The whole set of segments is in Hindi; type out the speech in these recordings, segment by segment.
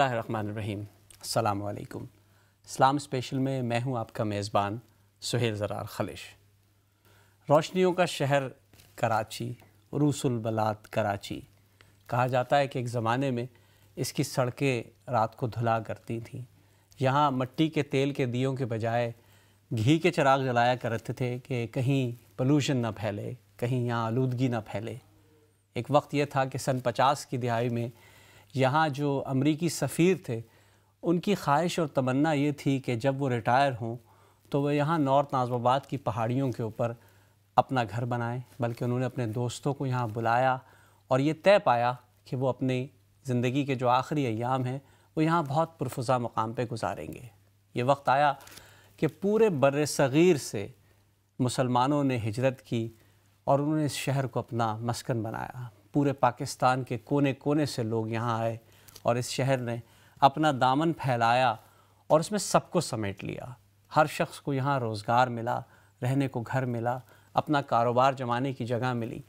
बसमीम अल्लाम इस्लाम स्पेशल में मैं हूं आपका मेज़बान सुहेल ज़रार खलिश रोशनियों का शहर कराची रूसुलबलात कराची कहा जाता है कि एक ज़माने में इसकी सड़कें रात को धुला करती थीं यहाँ मट्टी के तेल के दियों के बजाय घी के चिराग जलाया करते थे कि कहीं पलूशन ना फैले कहीं यहाँ आलूदगी ना फैले एक वक्त यह था कि सन पचास की दिहाई में यहाँ जो अमरीकी सफ़ीर थे उनकी ख्वाहिश और तमन्ना ये थी कि जब वो रिटायर हों तो वह यहाँ नॉर्थ नाजमाबाद की पहाड़ियों के ऊपर अपना घर बनाएं बल्कि उन्होंने अपने दोस्तों को यहाँ बुलाया और ये तय पाया कि वो अपनी ज़िंदगी के जो आखिरी अयाम हैं वो यहाँ बहुत पुरफ़ा मकाम पर गुजारेंगे ये वक्त आया कि पूरे बर सग़ीर से मुसलमानों ने हिजरत की और उन्होंने इस शहर को अपना मस्कन बनाया पूरे पाकिस्तान के कोने कोने से लोग यहाँ आए और इस शहर ने अपना दामन फैलाया और उसमें सबको समेट लिया हर शख्स को यहाँ रोज़गार मिला रहने को घर मिला अपना कारोबार जमाने की जगह मिली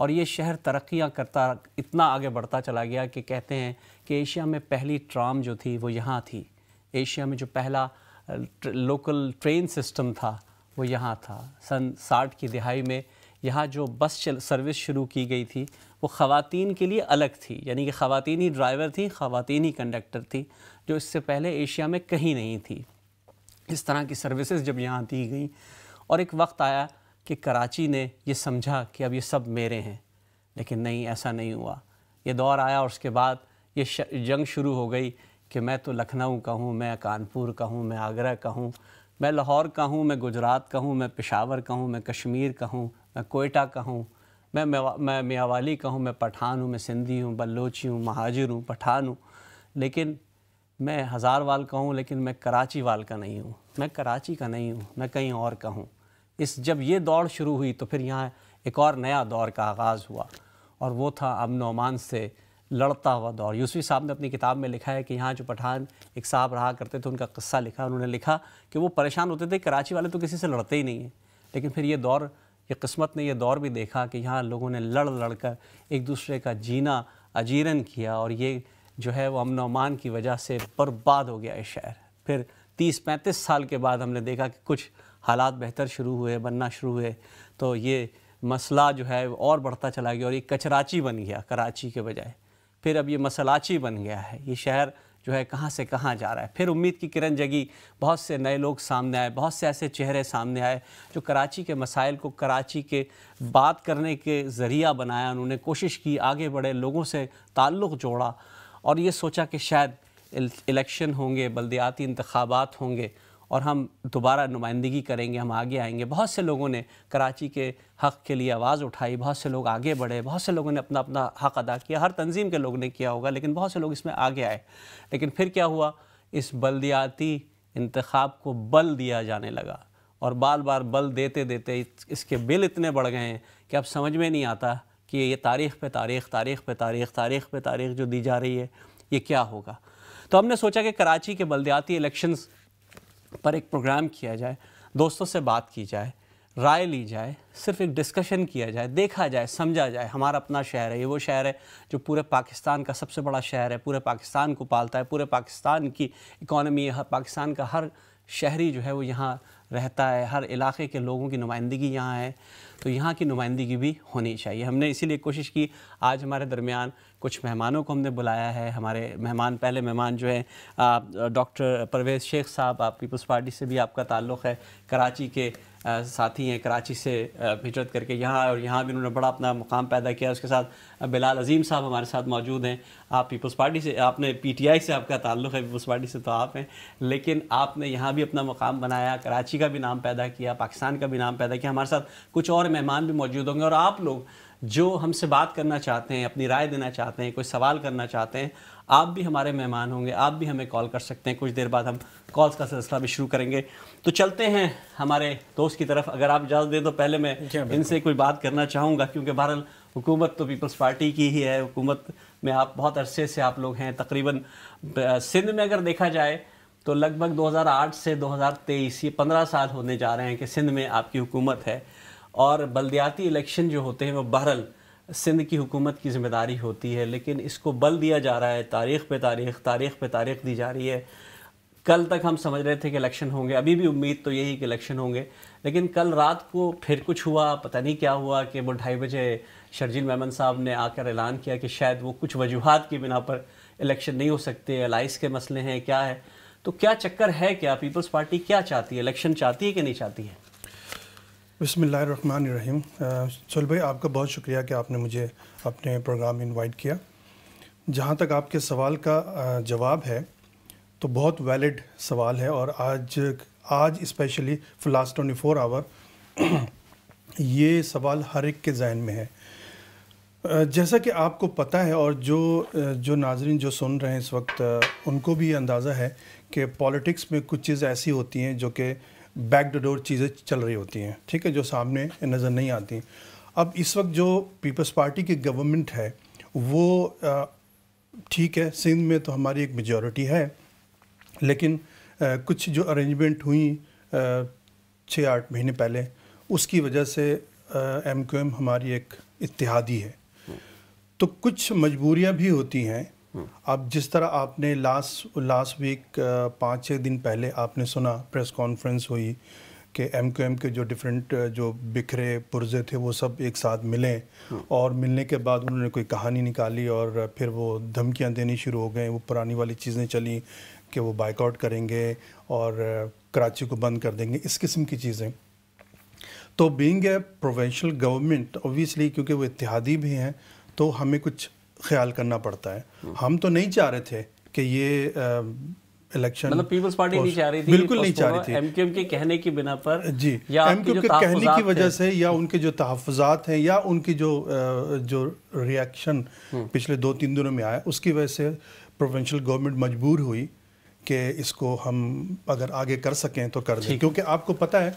और ये शहर तरक्याँ करता इतना आगे बढ़ता चला गया कि कहते हैं कि एशिया में पहली ट्राम जो थी वो यहाँ थी एशिया में जो पहला लोकल ट्रेन सिस्टम था वो यहाँ था सन साठ की दिहाई में यहाँ जो बस चल, सर्विस शुरू की गई थी वो ख़वान के लिए अलग थी यानी कि ख़वान ही ड्राइवर थी ख़वान ही कंडक्टर थी जो इससे पहले एशिया में कहीं नहीं थी इस तरह की सर्विसेज जब यहाँ दी गई और एक वक्त आया कि कराची ने ये समझा कि अब ये सब मेरे हैं लेकिन नहीं ऐसा नहीं हुआ ये दौर आया और उसके बाद ये जंग शुरू हो गई कि मैं तो लखनऊ का हूँ मैं कानपुर का हूँ मैं आगरा का हूँ मैं लाहौर का हूँ मैं गुजरात का हूँ मैं पेशावर का हूँ मैं कश्मीर का हूँ मैं कोयटा का हूँ मैं मैं मियावाली का हूँ मैं पठान हूँ मैं सिंधी हूँ बलोची हूँ महाजिर हूँ पठान हूँ लेकिन मैं हज़ार वाल का हूँ लेकिन मैं कराची वाल का नहीं हूँ मैं कराची का नहीं हूँ मैं कहीं और का हूँ इस जब ये दौड़ शुरू हुई तो फिर यहाँ एक और नया दौर का आगाज़ हुआ और वो था अमन अमान से लड़ता हुआ दौर यूसफी साहब ने अपनी किताब में लिखा है कि यहाँ जो पठान एक साहब रहा करते थे उनका किस्सा लिखा उन्होंने लिखा कि वो परेशान होते थे कराची वाले तो किसी से लड़ते ही नहीं हैं लेकिन फिर ये दौर कि किस्मत ने यह दौर भी देखा कि यहाँ लोगों ने लड़ लड़ कर एक दूसरे का जीना अजीरन किया और ये जो है वो अमन अमान की वजह से बर्बाद हो गया ये शहर फिर तीस पैंतीस साल के बाद हमने देखा कि कुछ हालात बेहतर शुरू हुए बनना शुरू हुए तो ये मसला जो है और बढ़ता चला गया और ये कचराची बन गया कराची के बजाय फिर अब ये मसलाची बन गया है ये शहर जो है कहाँ से कहाँ जा रहा है फिर उम्मीद की किरण जगी बहुत से नए लोग सामने आए बहुत से ऐसे चेहरे सामने आए जो कराची के मसाइल को कराची के बात करने के ज़रिया बनाया उन्होंने कोशिश की आगे बढ़े लोगों से ताल्लुक़ जोड़ा और ये सोचा कि शायद इलेक्शन होंगे बल्दियाती इंतबात होंगे और हम दोबारा नुमाइंदगी करेंगे हम आगे आएंगे बहुत से लोगों ने कराची के हक़ के लिए आवाज़ उठाई बहुत से लोग आगे बढ़े बहुत से लोगों ने अपना अपना हक़ अदा किया हर तंजीम के लोग ने किया होगा लेकिन बहुत से लोग इसमें आगे आए लेकिन फिर क्या हुआ इस बल्दियाती इंतखब को बल दिया जाने लगा और बार बार बल देते देते इसके बिल इतने बढ़ गए हैं कि अब समझ में नहीं आता कि ये तारीख़ पे तारीख़ तारीख़ पे तारीख़ तारीख़ पे तारीख़ जो दी जा रही है ये क्या होगा तो हमने सोचा कि कराची के बल्दियाती इलेक्शंस पर एक प्रोग्राम किया जाए दोस्तों से बात की जाए राय ली जाए सिर्फ एक डिस्कशन किया जाए देखा जाए समझा जाए हमारा अपना शहर है ये वो शहर है जो पूरे पाकिस्तान का सबसे बड़ा शहर है पूरे पाकिस्तान को पालता है पूरे पाकिस्तान की इकोनमी है पाकिस्तान का हर शहरी जो है वो यहाँ रहता है हर इलाके के लोगों की नुमाइंदगी यहाँ है तो यहाँ की नुमाइंदगी भी होनी चाहिए हमने इसीलिए कोशिश की आज हमारे दरमियान कुछ मेहमानों को हमने बुलाया है हमारे मेहमान पहले मेहमान जो हैं डॉक्टर परवेज़ शेख साहब आप पीपल्स पार्टी से भी आपका ताल्लुक़ है कराची के साथी हैं कराची से हिजरत करके यहाँ और यहाँ भी उन्होंने बड़ा अपना मुकाम पैदा किया उसके साथ बिलाल अजीम साहब हमारे साथ मौजूद हैं आप पीपल्स पार्टी से आपने पीटीआई से आपका ताल्लुक़ है पीपल्स पार्टी से तो आप हैं लेकिन आपने यहाँ भी अपना मुकाम बनाया कराची का भी नाम पैदा किया पाकिस्तान का भी नाम पैदा किया हमारे साथ कुछ और मेहमान भी मौजूद होंगे और आप लोग जो हमसे बात करना चाहते हैं अपनी राय देना चाहते हैं कोई सवाल करना चाहते हैं आप भी हमारे मेहमान होंगे आप भी हमें कॉल कर सकते हैं कुछ देर बाद हम कॉल्स का सिलसिला भी शुरू करेंगे तो चलते हैं हमारे दोस्त की तरफ अगर आप इजाज़त दें तो पहले मैं हाँ, इनसे कोई बात करना चाहूँगा क्योंकि बहरहाल हुकूमत तो पीपल्स पार्टी की ही है हुकूमत में आप बहुत अरसे से आप लोग हैं तकरीबन सिंध में अगर देखा जाए तो लगभग 2008 से 2023 ये 15 साल होने जा रहे हैं कि सिंध में आपकी हुकूमत है और बलदियाती इलेक्शन जो होते हैं वो बहरल सिंध की हुकूमत की जिम्मेदारी होती है लेकिन इसको बल दिया जा रहा है तारीख पे तारीख तारीख पे तारीख दी जा रही है कल तक हम समझ रहे थे कि इलेक्शन होंगे अभी भी उम्मीद तो यही कि इलेक्शन होंगे लेकिन कल रात को फिर कुछ हुआ पता नहीं क्या हुआ कि वो ढाई बजे शर्जील मेमन साहब ने आकर ऐलान किया कि शायद वो कुछ वजूहत की बिना पर इलेक्शन नहीं हो सकते एलाइस के मसले हैं क्या है तो क्या चक्कर है क्या पीपल्स पार्टी क्या चाहती है इलेक्शन चाहती है कि नहीं चाहती है बसमीम चल भाई आपका बहुत शुक्रिया कि आपने मुझे अपने प्रोग्राम में इनवाइट किया जहाँ तक आपके सवाल का जवाब है तो बहुत वैलिड सवाल है और आज आज especially for last twenty four hour ये सवाल हर एक के जहन में है जैसा कि आपको पता है और जो जो नाजरन जो सुन रहे हैं इस वक्त उनको भी अंदाज़ा है कि पॉलिटिक्स में कुछ चीज़ ऐसी होती हैं जो कि बैक द डोर चीज़ें चल रही होती हैं ठीक है जो सामने नज़र नहीं आती अब इस वक्त जो पीपल्स पार्टी की गवर्नमेंट है वो ठीक है सिंध में तो हमारी एक मेजॉरिटी है लेकिन आ, कुछ जो अरेंजमेंट हुई छः आठ महीने पहले उसकी वजह से एम क्यू एम हमारी एक इतिहादी है तो कुछ मजबूरियां भी होती हैं हम्म। अब जिस तरह आपने लास्ट लास्ट वीक पाँच छः दिन पहले आपने सुना प्रेस कॉन्फ्रेंस हुई कि एम क्यू एम के जो डिफरेंट जो बिखरे पुरजे थे वो सब एक साथ मिले हम्म। और मिलने के बाद उन्होंने कोई कहानी निकाली और फिर वो धमकियां देनी शुरू हो गए वो पुरानी वाली चीज़ें चली कि वो बाइकआउट करेंगे और कराची को बंद कर देंगे इस किस्म की चीज़ें तो being a provincial government obviously क्योंकि वो इतिहादी भी हैं तो हमें कुछ ख्याल करना पड़ता है हम तो नहीं चाह रहे थे कि ये इलेक्शन मतलब पीपल्स पार्टी नहीं चाह रही थी बिल्कुल नहीं चाह रही थी एमकेएम के कहने की बिना पर जी एमकेएम के कहने की वजह से या उनके जो तहफात हैं या उनकी जो जो रिएक्शन हम्म। पिछले दो तीन दिनों में आया उसकी वजह से प्रोविंशियल गवर्नमेंट मजबूर हुई कि इसको हम अगर आगे कर सकें तो कर दें क्योंकि आपको पता है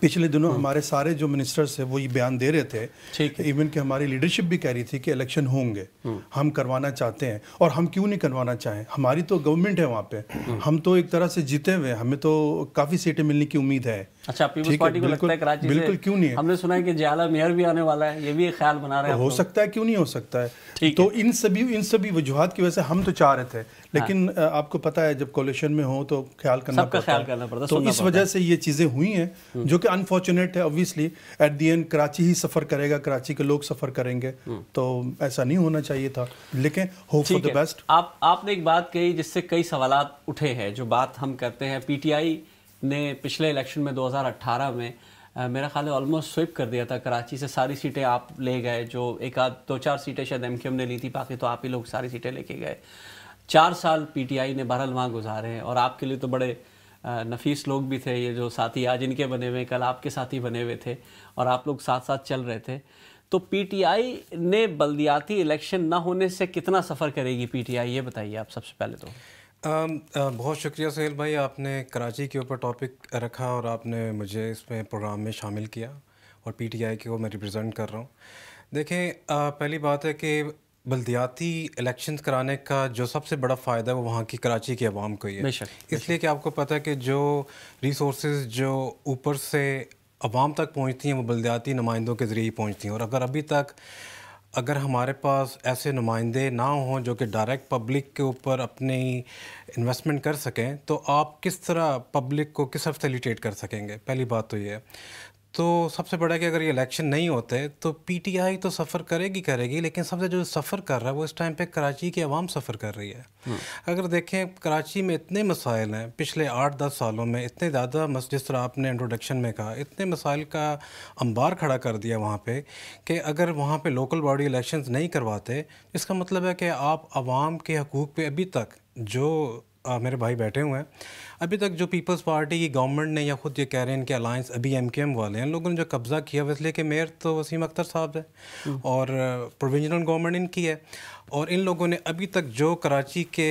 पिछले दिनों हम्म। हमारे सारे जो मिनिस्टर्स है वो ये बयान दे रहे थे इवन कि हमारी लीडरशिप भी कह रही थी कि इलेक्शन होंगे हम्म। हम करवाना चाहते हैं और हम क्यों नहीं करवाना चाहें हमारी तो गवर्नमेंट है वहाँ पे हम्म। हम तो एक तरह से जीते हुए हमें तो काफ़ी सीटें मिलने की उम्मीद है अच्छा पीपल्स पार्टी को लगता है कराची बिल्कुल क्यों नहीं है हमने सुना है कि जयाला मेयर भी आने वाला है ये भी एक ख्याल बना रहे हैं हो सकता है क्यों नहीं हो सकता है तो है। इन सभी इन सभी वजूहत की वजह से हम तो चाह रहे थे हाँ। लेकिन हाँ। आपको पता है जब कॉलेशन में हो तो ख्याल करना सबका ख्याल करना पड़ता तो इस वजह से ये चीज़ें हुई हैं हम्म। जो कि अनफॉर्चुनेट है obviously at the end Karachi ही सफ़र करेगा कराची के लोग सफ़र करेंगे हम्म। तो ऐसा नहीं होना चाहिए था लेकिन होप फॉर द बेस्ट आप आपने एक बात कही जिससे कई सवाल उठे हैं जो बात हम करते हैं पीटीआई ने पिछले इलेक्शन में 2018 में आ, मेरा ख्याल है ऑलमोस्ट स्विप कर दिया था कराची से सारी सीटें आप ले गए जो एक आध दो चार सीटें शायद एम ने ली थी बाकी तो आप ही लोग सारी सीटें लेके गए चार साल पीटीआई ने बहरहाल वहाँ गुजारे हैं और आपके लिए तो बड़े नफीस लोग भी थे ये जो साथी आज इनके बने हुए कल आपके साथी बने हुए थे और आप लोग साथ साथ चल रहे थे तो पीटीआई ने बल्दियाती इलेक्शन ना होने से कितना सफ़र करेगी पीटीआई ये बताइए आप सबसे पहले तो Um, uh, बहुत शुक्रिया सहेल भाई आपने कराची के ऊपर टॉपिक रखा और आपने मुझे इसमें प्रोग्राम में शामिल किया और पीटीआई को मैं रिप्रेजेंट कर रहा हूँ देखें uh, पहली बात है कि बलदियाती इलेक्शन कराने का जो सबसे बड़ा फ़ायदा है वो वहाँ की कराची की आवाम को ही है इसलिए कि आपको पता है कि जो रिसोर्स जो ऊपर से आवाम तक पहुँचती हैं वो बलदियाती नुमाइंदों के ज़रिए ही पहुँचती हैं और अगर अभी तक अगर हमारे पास ऐसे नुमाइंदे ना हों जो कि डायरेक्ट पब्लिक के ऊपर अपनी इन्वेस्टमेंट कर सकें तो आप किस तरह पब्लिक को किस तरफ कर सकेंगे पहली बात तो ये तो सबसे बड़ा कि अगर ये इलेक्शन नहीं होते तो पीटीआई तो सफ़र करेगी करेगी लेकिन सबसे जो सफ़र कर रहा है वो इस टाइम पे कराची की आवाम सफ़र कर रही है हम्म। अगर देखें कराची में इतने मसाइल हैं पिछले आठ दस सालों में इतने ज़्यादा मस जिस तरह आपने इंट्रोडक्शन में कहा इतने मसाइल का अंबार खड़ा कर दिया वहाँ पर कि अगर वहाँ पर लोकल बॉडी इलेक्शन नहीं करवाते इसका मतलब है कि आप आवाम के हकूक़ पर अभी तक जो आ, मेरे भाई बैठे हुए हैं अभी तक जो पीपल्स पार्टी की गवर्नमेंट ने या खुद ये कह रहे हैं इनके अलायंस अभी एम के एम वाले हैं लोगों ने जो कब्ज़ा किया हुआ इसलिए कि मेयर तो वसीम अख्तर साहब है हम्म। और प्रोविजनल गवर्नमेंट इनकी है और इन लोगों ने अभी तक जो कराची के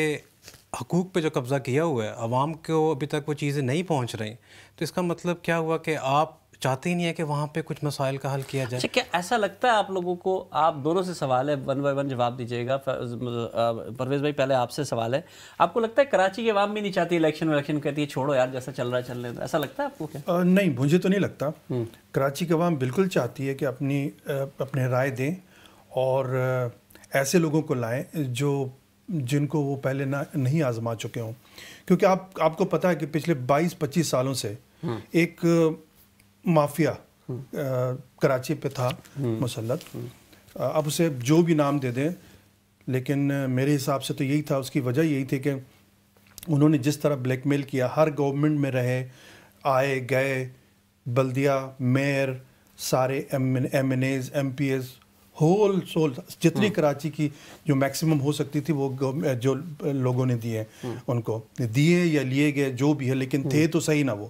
हकूक़ पे जो कब्ज़ा किया हुआ है आवाम को अभी तक वो चीज़ें नहीं पहुँच रही तो इसका मतलब क्या हुआ कि आप चाहते ही नहीं है कि वहाँ पे कुछ मसाइल का हल किया जाए अच्छा, क्या ऐसा लगता है आप लोगों को आप दोनों से सवाल है वन बाई वन जवाब दीजिएगा परवेज भाई पहले आपसे सवाल है आपको लगता है कराची की आवाम भी नहीं चाहती इलेक्शन वलेक्शन कहती है छोड़ो यार जैसा चल रहा है चलने दो ऐसा लगता है आपको क्या आ, नहीं मुझे तो नहीं लगता हम्म। कराची की आवाम बिल्कुल चाहती है कि अपनी अपने राय दें और ऐसे लोगों को लाएँ जो जिनको वो पहले ना नहीं आजमा चुके हों क्योंकि आप आपको पता है कि पिछले 22-25 सालों से हम्म। एक माफिया कराची पे था मुसलत अब उसे जो भी नाम दे दें लेकिन मेरे हिसाब से तो यही था उसकी वजह यही थी कि उन्होंने जिस तरह ब्लैकमेल किया हर गवर्नमेंट में रहे आए गए बल्दिया मेयर सारे M N As M P S whole sole जितनी हम्म। कराची की जो मैक्सिमम हो सकती थी वो जो लोगों ने दिए हम्म। उनको दिए या लिए गए जो भी है लेकिन थे हम्म। तो सही ना वो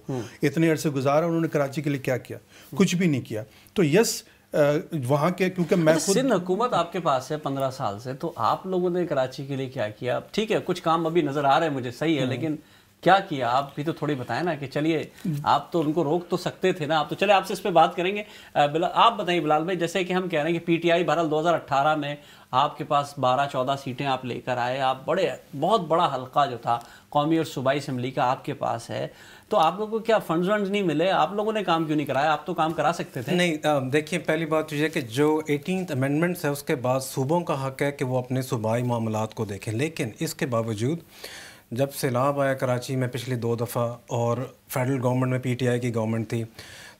इतने अरसे गुजारा उन्होंने कराची के लिए क्या किया कुछ भी नहीं किया तो यस वहाँ के क्योंकि मैं अच्छा, सिंध हुकूमत आपके पास है पंद्रह साल से तो आप लोगों ने कराची के लिए क्या किया ठीक है कुछ काम अभी नज़र आ रहे हैं मुझे सही है लेकिन क्या किया आप भी तो थोड़ी बताएं ना कि चलिए आप तो उनको रोक तो सकते थे ना आप तो चले आपसे इस पर बात करेंगे आप बताइए बिलाल भाई जैसे कि हम कह रहे हैं कि पीटीआई बहरहाल 2018 में आपके पास 12-14 सीटें आप लेकर आए आप बड़े बहुत बड़ा हल्का जो था कौमी और सूबाई असम्बली का आपके पास है तो आप लोगों को क्या फंड्स वंड नहीं मिले आप लोगों ने काम क्यों नहीं कराया आप तो काम करा सकते थे नहीं देखिए पहली बात तो यह कि जो एटीन अमेंडमेंट्स है उसके बाद सूबों का हक है कि वो अपने सूबाई मामला को देखें लेकिन इसके बावजूद जब सैलाब आया कराची में पिछली दो दफ़ा और फेडरल गवर्नमेंट में पीटीआई की गवर्नमेंट थी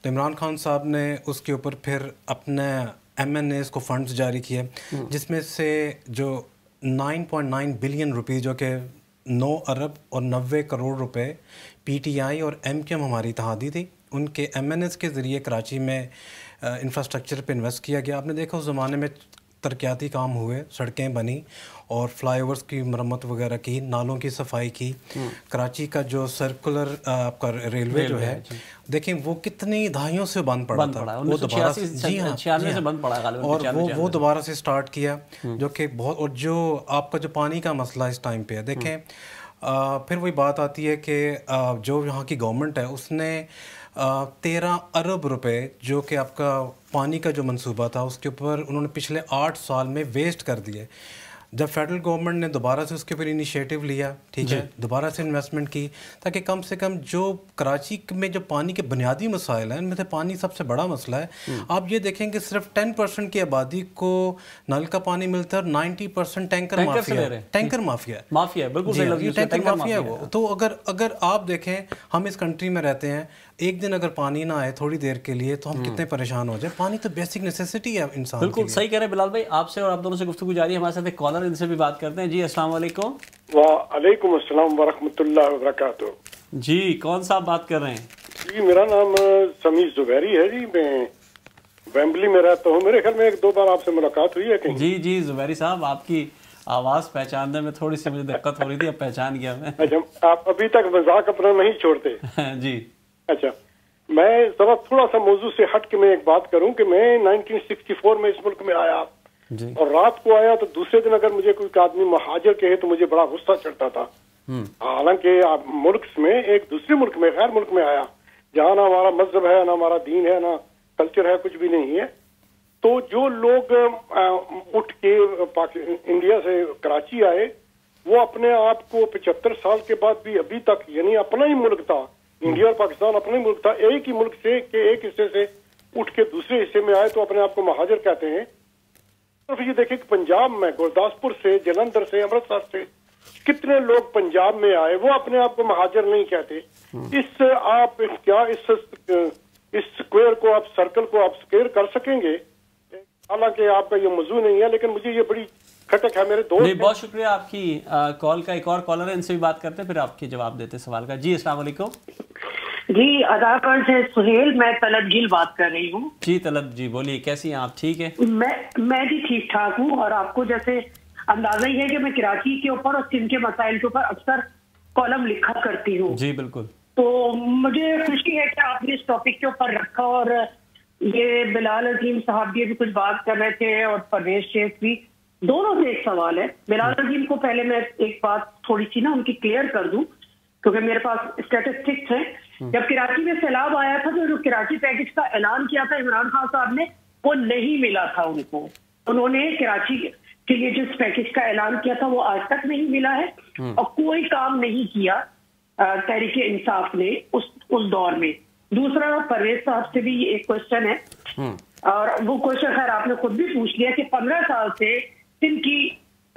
तो इमरान खान साहब ने उसके ऊपर फिर अपने एम एन एस को फंड्स जारी किए हम्म। जिसमें से जो 9.9 बिलियन रुपये जो कि नौ अरब और नबे करोड़ रुपए पीटीआई और एम क्यू एम हमारी तहादी थी उनके एम एन एस के ज़रिए कराची में इंफ्रास्ट्रक्चर पर इन्वेस्ट किया गया आपने देखा उस ज़माने में तरक्याती काम हुए सड़कें बनी और फ्लाईओवर्स की मरम्मत वगैरह की नालों की सफाई की हम्म। कराची का जो सर्कुलर आपका रेलवे जो है हाँ देखें वो कितनी दहाइयों से बंद पड़ा बन था वो दोबारा से जी हाँ से हाँ। बंद पड़ा और वो वो दोबारा से स्टार्ट किया हम्म। जो कि बहुत और जो आपका जो पानी का मसला इस टाइम पे है देखें हम्म। फिर वही बात आती है कि जो यहाँ की गवर्नमेंट है उसने तेरह अरब रुपए जो कि आपका पानी का जो मंसूबा था उसके ऊपर उन्होंने पिछले आठ साल में वेस्ट कर दिए जब फेडरल गवर्नमेंट ने दोबारा से उसके ऊपर इनिशिएटिव लिया ठीक है दोबारा से इन्वेस्टमेंट की ताकि कम से कम जो कराची में जो पानी के बुनियादी मसाइल हैं उनमें से पानी सबसे बड़ा मसला है हम्म। आप ये देखें कि सिर्फ टेन परसेंट की आबादी को नल का पानी मिलता है और ninety percent tanker mafia tanker mafia tanker mafia है वो तो अगर अगर आप देखें हम इस कंट्री में रहते हैं एक दिन अगर पानी ना आए थोड़ी देर के लिए तो हम हम्म। कितने परेशान हो जाए पानी तो बेसिक नेसेसिटी है इंसान बिल्कुल सही कह रहे हैं बिलाल भाई आपसे और आप दोनों से गुफ्तु जारी हमारे साथ एक कॉलर मदन इनसे भी बात करते हैं जी अस्सलाम वालेकुम वालेकुम अस्सलाम वरहमतुल्लाह वबरकत जी कौन सा बात कर रहे हैं जी मेरा नाम समीर जुबैरी है जी मैं वेम्बली में रहता हूँ मेरे घर में एक दो बार आपसे मुलाकात हुई है जी जी जुबैरी साहब आपकी आवाज पहचानने में थोड़ी सी मुझे दिक्कत हो रही थी अब पहचान गया मैं अच्छा, आप अभी तक मजाक अपना नहीं छोड़ते जी अच्छा मैं जरा थोड़ा सा मौजूद से हट के मैं एक बात करूं कि मैं 1964 में इस मुल्क में आया और रात को आया तो दूसरे दिन अगर मुझे कोई आदमी महाजर कहे तो मुझे बड़ा गुस्सा चढ़ता था हम्म। हालांकि मुल्क में एक दूसरे मुल्क में गैर मुल्क में आया जहाँ ना हमारा मजहब है ना हमारा दीन है ना कल्चर है कुछ भी नहीं है तो जो लोग उठ के इंडिया से कराची आए वो अपने आप को पचहत्तर साल के बाद भी अभी तक यानी अपना ही मुल्क था इंडिया और पाकिस्तान अपना ही मुल्क था एक ही मुल्क से के एक हिस्से से उठ के दूसरे हिस्से में आए तो अपने आप को महाजर कहते हैं सिर्फ ये देखें कि पंजाब में गुरदासपुर से जलंधर से अमृतसर से कितने लोग पंजाब में आए वो अपने आप को महाजर नहीं कहते हम्म। इस आप क्या इस इस स्क्वायर को आप सर्कल को आप स्केयर कर सकेंगे हालांकि आपका ये मौजू नहीं है लेकिन मुझे ये बड़ी खटक है मेरे दोस्त बहुत शुक्रिया आपकी कॉल का एक और कॉलर है इनसे भी बात करते हैं फिर आपके जवाब देते सवाल का जी असला जी कार्ड से सुहेल मैं तलब गिल बात कर रही हूँ जी तलब जी बोलिए कैसी हैं आप ठीक है मैं मैं भी ठीक ठाक हूँ और आपको जैसे अंदाजा ही है कि मैं कराची के ऊपर और सिंध के मसाइल के ऊपर अक्सर कॉलम लिखा करती हूँ जी बिल्कुल तो मुझे खुशी है कि आपने इस टॉपिक के ऊपर रखा और ये बिलाल अजीम साहब भी कुछ बात कर रहे थे और परवेश शेख भी दोनों से एक सवाल है बिलाल अजीम को पहले मैं एक बात थोड़ी सी ना उनकी क्लियर कर दूं क्योंकि मेरे पास स्टेटिस्टिक्स हैं हम्म। जब कराची में सैलाब आया था तो जो कराची पैकेज का ऐलान किया था इमरान खान साहब ने वो नहीं मिला था उनको उन्होंने कराची के लिए जिस पैकेज का ऐलान किया था वो आज तक नहीं मिला है हम्म। और कोई काम नहीं किया तहरीक इंसाफ ने उस उस दौर में दूसरा परवेज साहब से भी ये एक क्वेश्चन है हम्म। और वो क्वेश्चन खैर आपने खुद भी पूछ लिया कि पंद्रह साल से सिंध की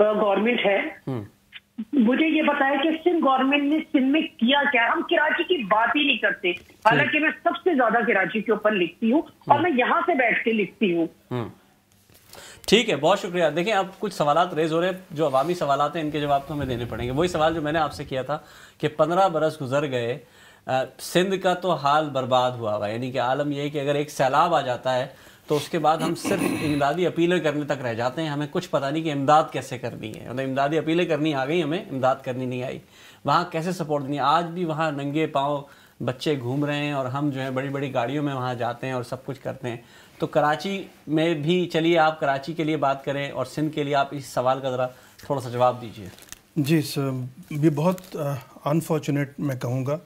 गवर्नमेंट है मुझे ये बताया कि सिंध गवर्नमेंट ने सिंध में किया क्या हम कराची की बात ही नहीं करते हालांकि मैं सबसे ज्यादा कराची के ऊपर लिखती हूँ और हम्म। मैं यहाँ से बैठ के लिखती हूँ हम्म। ठीक है बहुत शुक्रिया देखिए अब कुछ सवाल रेज हो रहे हैं जो अवामी सवाल हैं इनके जवाब तो हमें देने पड़ेंगे वही सवाल जो मैंने आपसे किया था कि पंद्रह बरस गुजर गए सिंध का तो हाल बर्बाद हुआ हुआ यानी कि आलम यह है कि अगर एक सैलाब आ जाता है तो उसके बाद हम सिर्फ इमदादी अपीलें करने तक रह जाते हैं हमें कुछ पता नहीं कि इमदाद कैसे करनी है मतलब इमदादी अपीलें करनी आ गई हमें इमदाद करनी नहीं आई वहाँ कैसे सपोर्ट देनी आज भी वहाँ नंगे पाँव बच्चे घूम रहे हैं और हम जो है बड़ी बड़ी गाड़ियों में वहाँ जाते हैं और सब कुछ करते हैं तो कराची में भी चलिए आप कराची के लिए बात करें और सिंध के लिए आप इस सवाल का ज़रा थोड़ा सा जवाब दीजिए जी सर ये बहुत अनफॉर्चुनेट मैं कहूँगा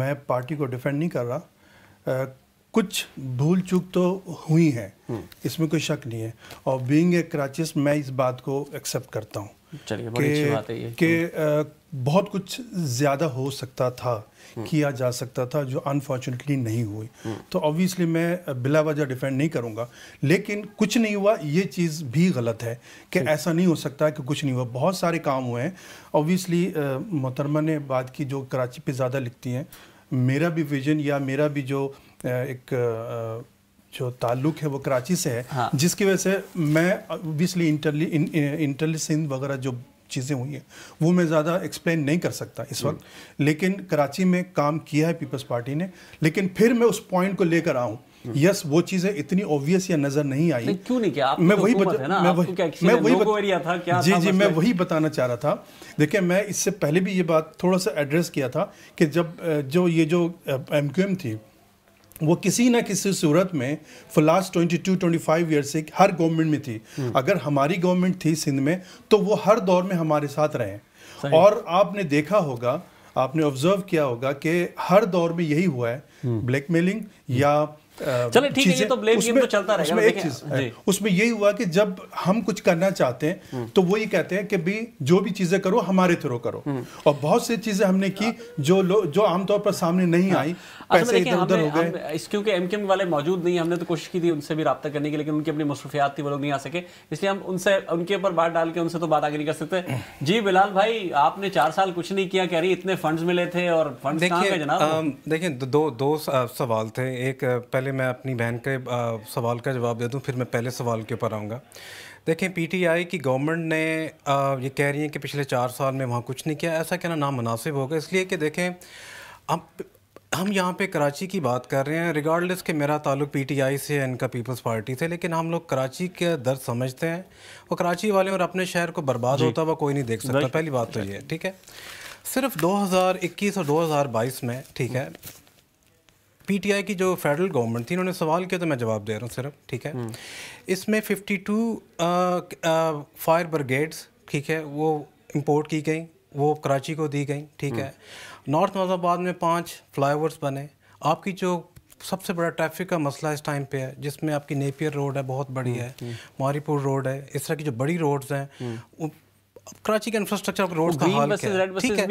मैं पार्टी को डिफेंड नहीं कर रहा कुछ भूल चूक तो हुई है हम्म। इसमें कोई शक नहीं है और बीइंग ए क्राचिस मैं इस बात को एक्सेप्ट करता हूँ कि बहुत कुछ ज़्यादा हो सकता था हम्म। किया जा सकता था जो अनफॉर्चुनेटली नहीं हुई हम्म। तो ऑब्वियसली मैं बिला वजह डिफेंड नहीं करूँगा लेकिन कुछ नहीं हुआ ये चीज़ भी गलत है कि ऐसा नहीं हो सकता कि कुछ नहीं हुआ बहुत सारे काम हुए हैं ऑब्वियसली मोहतरमा ने बात की जो कराची पे ज़्यादा लिखती हैं मेरा भी विजन या मेरा भी जो एक जो ताल्लुक है वो कराची से है हाँ। जिसकी वजह से मैं ओबियसली इंटरली इंटरली सिंध वगैरह जो चीज़ें हुई हैं वो मैं ज़्यादा एक्सप्लेन नहीं कर सकता इस वक्त हम्म। लेकिन कराची में काम किया है पीपल्स पार्टी ने लेकिन फिर मैं उस पॉइंट को लेकर आऊँ यस हम्म। वो चीजें इतनी ऑब्वियस या नजर नहीं आई क्यों नहीं किया मैं तो वही मैं तो वही था क्या जी जी मैं वही बताना चाह रहा था देखिए मैं इससे पहले भी ये बात थोड़ा सा एड्रेस किया था कि जब जो ये जो एम थी वो किसी ना किसी सूरत में for last twenty two twenty five year से हर गवर्नमेंट में थी हम्म। अगर हमारी गवर्नमेंट थी सिंध में तो वो हर दौर में हमारे साथ रहे और आपने देखा होगा आपने ऑब्जर्व किया होगा कि हर दौर में यही हुआ है ब्लैकमेलिंग हम्म। या चलो ठीक है ये तो ब्लेम गेम तो चलता उसमें एक चीज उसमें यही हुआ कि जब हम कुछ करना चाहते हैं हम्म। तो वो ये कहते हैं कि भी जो भी चीजें करो हमारे थ्रू करो हम्म। और बहुत सी चीजें हमने की जो जो आमतौर पर सामने नहीं हाँ। आई अच्छा, पैसे इधर उधर हो गए क्योंकि एमकेएम वाले मौजूद नहीं हमने तो कोशिश की थी उनसे भी रब्ता करने की लेकिन उनकी अपनी मसरूफियात थी वो लोग नहीं आ सके इसलिए हम उनसे उनके ऊपर बात डाल के उनसे तो बात आगे नहीं कर सकते जी बिलाल भाई आपने चार साल कुछ नहीं किया कह रही इतने फंड्स मिले थे और फंड देखिए दो दो सवाल थे एक पहले पहले मैं अपनी बहन के सवाल का जवाब दे दूं फिर मैं पहले सवाल के ऊपर आऊँगा देखें पीटीआई की गवर्नमेंट ने आ, ये कह रही है कि पिछले चार साल में वहाँ कुछ नहीं किया ऐसा कहना नामनासिब होगा इसलिए कि देखें अब हम यहाँ पे कराची की बात कर रहे हैं रिगार्डलेस के मेरा ताल्लुक पीटीआई से है इनका पीपल्स पार्टी से लेकिन हम लोग कराची के दर्द समझते हैं वो कराची वाले और अपने शहर को बर्बाद होता हुआ कोई नहीं देख सकता पहली बात तो ये है ठीक है सिर्फ 2021 और 2022 में ठीक है पीटीआई की जो फेडरल गवर्नमेंट थी इन्होंने सवाल किया तो मैं जवाब दे रहा हूँ सिर्फ ठीक है हम्म। इसमें 52 फायर ब्रिगेड्स ठीक है वो इम्पोर्ट की गई वो कराची को दी गई ठीक है नॉर्थ हम्म। नवाजाबाद में पाँच फ्लाईओवर्स बने आपकी जो सबसे बड़ा ट्रैफिक का मसला इस टाइम पे है जिसमें आपकी नेपियर रोड है बहुत बड़ी है मारीपुर हम्म, रोड है इस तरह की जो बड़ी रोड्स हैं कराची का इंफ्रास्ट्रक्चर रोड का हाल क्या है ठीक है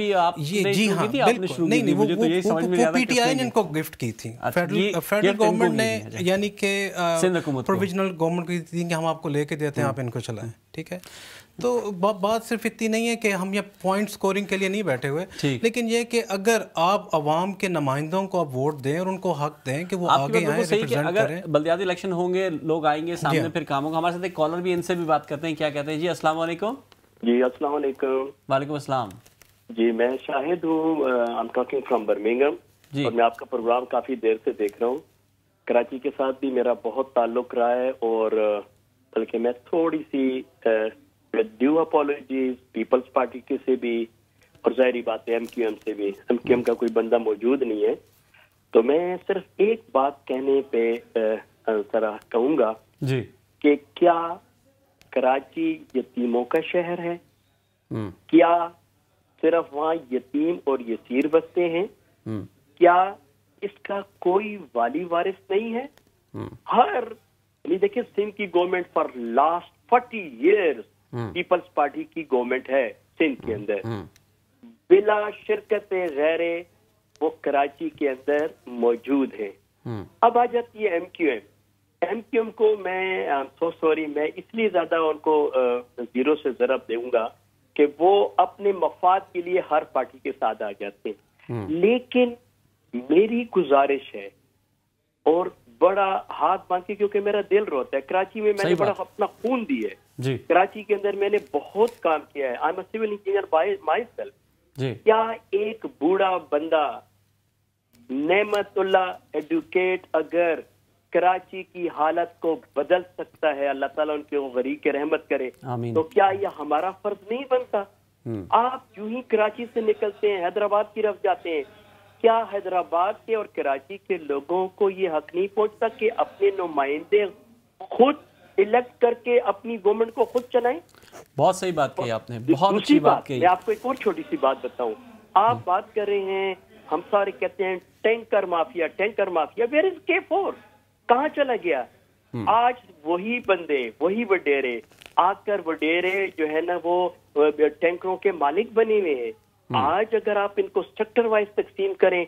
ये जी हाँ बिल्कुल नहीं नहीं तो वो वो पीटीआई ने इनको गिफ्ट की थी फेडरल अच्छा, गवर्नमेंट uh, ने अच्छा। यानी के प्रोविजनल गवर्नमेंट की थी कि हम आपको लेके देते हैं हाँ। आप इनको चलाएं ठीक है तो बा, बात सिर्फ इतनी नहीं है कि हम ये पॉइंट स्कोरिंग के लिए नहीं बैठे हुए लेकिन ये कि अगर आप आवाम के नुमाइंदों को आप वोट दें और उनको हक दें कि वो आगे आए अगर बलदियाती इलेक्शन होंगे लोग आएंगे सामने हाँ। फिर काम होगा हमारे साथ एक कॉलर भी इनसे भी बात करते हैं क्या कहते हैं जी असला जी अस्सलाम वालेकुम वालेकुम अस्सलाम जी मैं शाहिद हूँ I am talking from Birmingham और मैं आपका प्रोग्राम काफ़ी देर से देख रहा हूँ कराची के साथ भी मेरा बहुत ताल्लुक रहा है और बल्कि मैं थोड़ी सी ड्यू अपॉलोजीज पीपल्स पार्टी के से भी और जाहिर बात है एम क्यू एम से भी एम क्यू एम का कोई बंदा मौजूद नहीं है तो मैं सिर्फ एक बात कहने पे जरा कहूँगा कि क्या कराची यतीमों का शहर है हम्म। क्या सिर्फ वहाँ यतीम और यसीर बसते हैं हम्म। क्या इसका कोई वाली वारिस नहीं है हम्म। हर देखिए सिंध की government for last forty years Peoples Party की गवर्नमेंट है सिंध के अंदर बिला शिरकत गैर वो कराची के अंदर मौजूद है अब आ जाती है एम क्यू एम एमक्यूएम को मैं सो सॉरी मैं इसलिए ज्यादा उनको जीरो से जरब दूंगा कि वो अपने मफाद के लिए हर पार्टी के साथ आ जाते हैं हम्म। लेकिन मेरी गुजारिश है और बड़ा हाथ बांध क्योंकि मेरा दिल रोता है कराची में मैंने बड़ा अपना खून दिया है कराची के अंदर मैंने बहुत काम किया है I am civil engineer myself क्या एक बूढ़ा बंदा नमतुल्ला एडुकेट अगर कराची की हालत को बदल सकता है अल्लाह ताला उनके गरीब के रहमत करे तो क्या यह हमारा फर्ज नहीं बनता हम्म। आप यूं ही कराची से निकलते हैं हैदराबाद की तरफ जाते हैं क्या हैदराबाद के और कराची के लोगों को ये हक नहीं पहुंचता कि अपने नुमाइंदे खुद इलेक्ट करके अपनी गवर्नमेंट को खुद चलाएं बहुत सही बात कही आपने बहुत अच्छी बात, बात कही मैं आपको एक और छोटी सी बात बताऊं आप हम्म। बात कर रहे हैं हम सारे कहते हैं tanker mafia tanker mafia where is K four कहाँ चला गया हम्म। आज वही बंदे वही वडेरे आकर वडेरे जो है ना वो टैंकरों के मालिक बने हुए हैं हम्म। आज अगर आप इनको स्ट्रक्चर वाइज तकसीम करें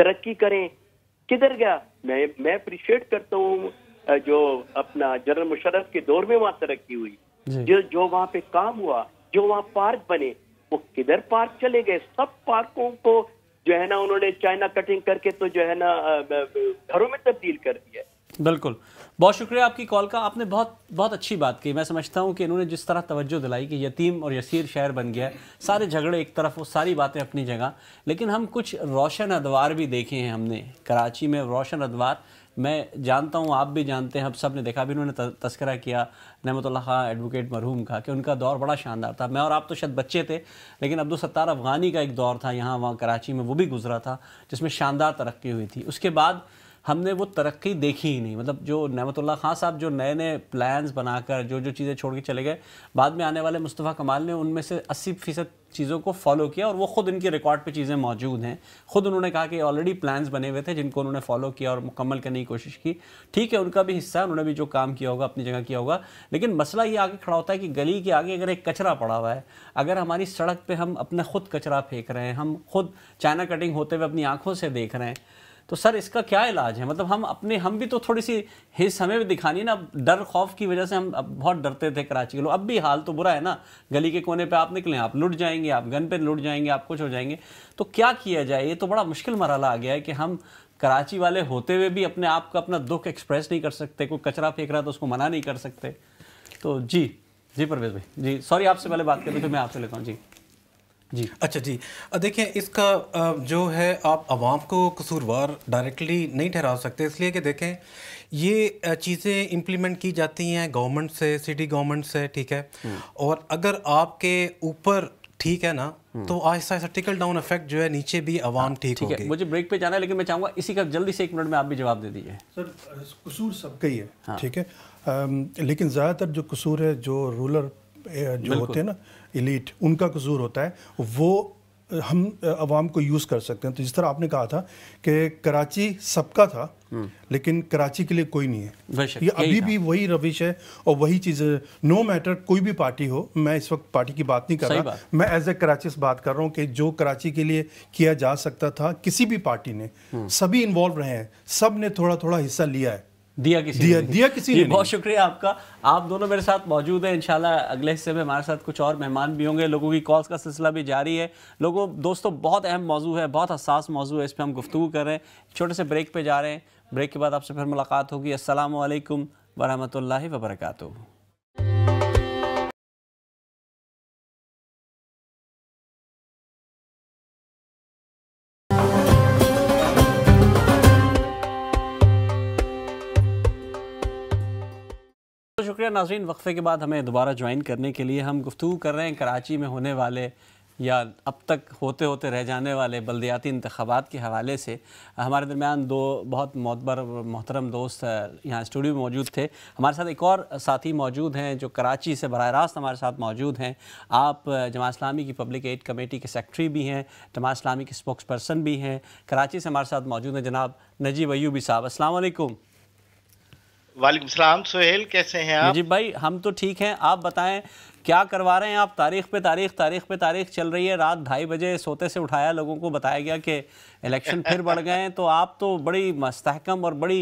तरक्की करें किधर गया मैं मैं अप्रिशिएट करता हूँ जो अपना जनरल मुशर्रफ के दौर में वहां तरक्की हुई जो जो वहाँ पे काम हुआ जो वहाँ पार्क बने वो किधर पार्क चले गए सब पार्कों को जो है ना उन्होंने चाइना कटिंग करके तो जो है ना घरों में तब्दील कर दिया बिल्कुल बहुत शुक्रिया आपकी कॉल का आपने बहुत बहुत अच्छी बात की मैं समझता हूँ कि इन्होंने जिस तरह तवज्जो दिलाई कि यतीम और यसीर शहर बन गया है सारे झगड़े एक तरफ वो सारी बातें अपनी जगह लेकिन हम कुछ रोशन अदवार भी देखे हैं हमने कराची में रोशन अदवार मैं जानता हूँ आप भी जानते हैं हम सब ने देखा भी उन्होंने तस्करा किया नमतुल्ला खां एडवोकेट मरहूम का कि उनका दौर बड़ा शानदार था मैं और आप तो शायद बच्चे थे लेकिन अब्दुल सत्तार अफ़गानी का एक दौर था यहाँ वहाँ कराची में वो भी गुजरा था जिसमें शानदार तरक्की हुई थी उसके बाद हमने वो तरक्की देखी ही नहीं मतलब जो नमतुल्ल खां साहब जो नए नए प्लान्स बनाकर जो जो चीज़ें छोड़ के चले गए बाद में आने वाले मुस्तफ़ा कमाल ने उनमें से अस्सी फ़ीसद चीज़ों को फॉलो किया और वो ख़ुद इनके रिकॉर्ड पे चीज़ें मौजूद हैं ख़ुद उन्होंने कहा कि ऑलरेडी प्लान्स बने हुए थे जिनको उन्होंने फॉलो किया और मुकम्मल करने की कोशिश की ठीक है उनका भी हिस्सा उन्होंने भी जो काम किया होगा अपनी जगह किया होगा लेकिन मसला ये आगे खड़ा होता है कि गली के आगे अगर एक कचरा पड़ा हुआ है अगर हमारी सड़क पर हम अपना ख़ुद कचरा फेंक रहे हैं हम खुद चाइना कटिंग होते हुए अपनी आँखों से देख रहे हैं तो सर इसका क्या इलाज है मतलब हम अपने हम भी तो थोड़ी सी हिस हमें भी दिखानी है ना डर खौफ की वजह से हम अब बहुत डरते थे कराची के लोग अब भी हाल तो बुरा है ना गली के कोने पे आप निकलें आप लुट जाएंगे आप गन पे लुट जाएंगे आप कुछ हो जाएंगे तो क्या किया जाए ये तो बड़ा मुश्किल मरहला आ गया है कि हम कराची वाले होते हुए भी अपने आप का अपना दुख एक्सप्रेस नहीं कर सकते कोई कचरा फेंक रहा तो उसको मना नहीं कर सकते तो जी जी परवेज भाई जी सॉरी आपसे पहले बात करें तो मैं आपसे लेता हूँ जी जी अच्छा जी देखिए इसका जो है आप आवाम को कसूरवार डायरेक्टली नहीं ठहरा सकते इसलिए कि देखें ये चीज़ें इम्प्लीमेंट की जाती हैं गवर्नमेंट से सिटी गवर्नमेंट से ठीक है हम्म। और अगर आपके ऊपर ठीक है ना हम्म। तो आहिस्ता आहिस्ता टिकल डाउन इफेक्ट जो है नीचे भी हाँ, आवाम ठीक ठीक है मुझे ब्रेक पे जाना है लेकिन मैं चाहूँगा इसी का जल्दी से एक मिनट में आप भी जवाब दे दीजिए सर कसूर सबका ही है हाँ। ठीक है लेकिन ज़्यादातर जो कसूर है जो रूरल जो होते हैं ना इलीट उनका कसूर होता है वो हम आवाम को यूज़ कर सकते हैं तो जिस तरह आपने कहा था कि कराची सबका था हम्म। लेकिन कराची के लिए कोई नहीं है ये अभी भी वही रविश है और वही है नो मैटर कोई भी पार्टी हो मैं इस वक्त पार्टी की बात नहीं कर रहा मैं एज ए कराची से बात कर रहा हूँ कि जो कराची के लिए किया जा सकता था किसी भी पार्टी ने हम्म। सभी इन्वॉल्व रहे हैं सब ने थोड़ा थोड़ा हिस्सा लिया है दिया किसी दिया, ने दिया किसी ने बहुत शुक्रिया आपका आप दोनों मेरे साथ मौजूद हैं इंशाल्लाह अगले हिस्से में हमारे साथ कुछ और मेहमान भी होंगे लोगों की कॉल्स का सिलसिला भी जारी है लोगों दोस्तों बहुत अहम मौजू है बहुत हसास मौजू है इस पर हम गुफ्तु कर रहे हैं छोटे से ब्रेक पर जा रहे हैं ब्रेक के बाद आपसे फिर मुलाकात होगी असल वरहमल वबरकू शुक्रिया नाजरीन वक्फे के बाद हमें दोबारा ज्वाइन करने के लिए हम गुफ्तु कर रहे हैं कराची में होने वाले या अब तक होते होते रह जाने वाले बलदियाती इंतबात के हवाले से हमारे दरमियान दो बहुत मोतबर मोहतरम दोस्त यहाँ स्टूडियो में मौजूद थे हमारे साथ एक और साथी मौजूद हैं जो कराची से बरह रास्त हमारे साथ मौजूद हैं आप जमा इस्लामी की पब्लिक एड कमेटी के सेक्रटरी भी हैं जमा इस्लामी के स्पोक्स पर्सन भी हैं कराची से हमारे साथ मौजूद हैं जनाब नजीब अयूबी साहब असलकुम वालेकुम सलाम सोहेल कैसे हैं आप जी भाई हम तो ठीक हैं आप बताएं क्या करवा रहे हैं आप तारीख पे तारीख तारीख पे तारीख चल रही है रात ढाई बजे सोते से उठाया लोगों को बताया गया कि इलेक्शन फिर बढ़ गए हैं तो आप तो बड़ी मस्तहकम और बड़ी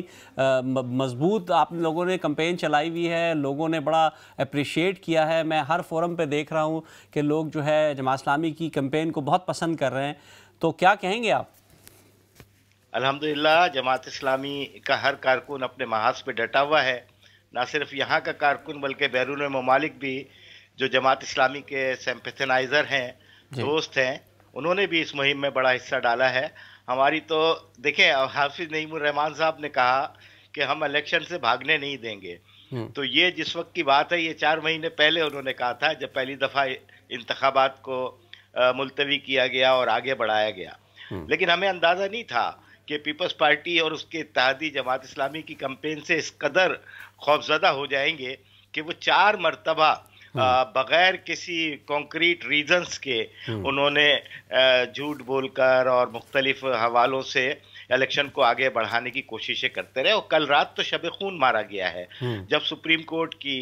मजबूत आप लोगों ने कंपेन चलाई हुई है लोगों ने बड़ा अप्रिशिएट किया है मैं हर फोरम पे देख रहा हूँ कि लोग जो है जमा इस्लामी की कंपेन को बहुत पसंद कर रहे हैं तो क्या कहेंगे आप अल्हम्दुलिल्लाह जमात इस्लामी का हर कारकुन अपने महाज पे डटा हुआ है ना सिर्फ यहाँ का कारकुन बल्कि बैरून ममालिक भी जो जमात इस्लामी के सैम्पथनाइज़र हैं दोस्त हैं उन्होंने भी इस मुहिम में बड़ा हिस्सा डाला है हमारी तो देखें हाफिज नईमान साहब ने कहा कि हम इलेक्शन से भागने नहीं देंगे हम्म। तो ये जिस वक्त की बात है ये चार महीने पहले उन्होंने कहा था जब पहली दफ़ा इंतबात को मुलतवी किया गया और आगे बढ़ाया गया हम्म। लेकिन हमें अंदाज़ा नहीं था कि पीपल्स पार्टी और उसके इतिहादी जमात इस्लामी की कंपेन से इस कदर खौफजदा हो जाएंगे कि वो चार मरतबा हाँ। बगैर किसी कंक्रीट रीजंस के हाँ। उन्होंने झूठ बोलकर और मुख्तलिफ हवालों से इलेक्शन को आगे बढ़ाने की कोशिशें करते रहे और कल रात तो शब खून मारा गया है हम्म। जब सुप्रीम कोर्ट की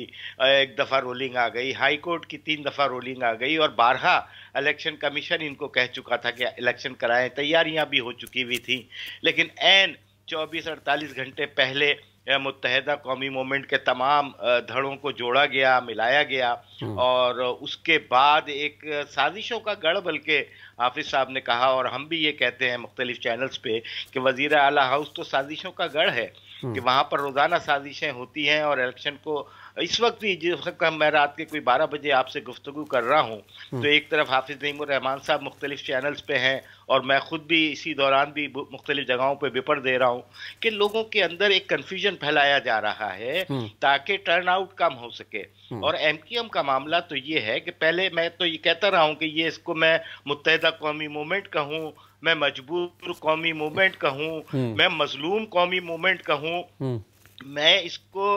एक दफ़ा रोलिंग आ गई हाई कोर्ट की तीन दफ़ा रोलिंग आ गई और बारह इलेक्शन कमीशन इनको कह चुका था कि इलेक्शन कराएं तैयारियां भी हो चुकी हुई थी लेकिन एन चौबीस अड़तालीस घंटे पहले मुतहदा कौमी मोमेंट के तमाम धड़ों को जोड़ा गया मिलाया गया हम्म। और उसके बाद एक साजिशों का गढ़ बल्कि हाफिज़ साहब ने कहा और हम भी ये कहते हैं मुख्तलिफ चैनल्स पे कि वजीर अला हाउस तो साजिशों का गढ़ है हम्म। कि वहाँ पर रोज़ाना साजिशें होती हैं और इलेक्शन को इस वक्त भी जिस वक्त हम मैं रात के कोई बारह बजे आपसे गुफ्तु कर रहा हूँ हम्म। तो एक तरफ हाफिज नईमान साहब मुख्तलिफ चैनल्स पे हैं और मैं खुद भी इसी दौरान भी मुख्तलिफ जगहों पर बिपर दे रहा हूँ कि लोगों के अंदर एक कन्फ्यूजन फैलाया जा रहा है हम्म। ताकि टर्न आउट कम हो सके हम्म। और एम क्यू एम का मामला तो ये है कि पहले मैं तो ये कहता रहा हूँ कि ये इसको मैं मुतहदा कौमी मूवमेंट कहूँ मैं मजबूर कौमी मूवमेंट कहूँ मैं मजलूम कौमी मूवमेंट कहूँ मैं इसको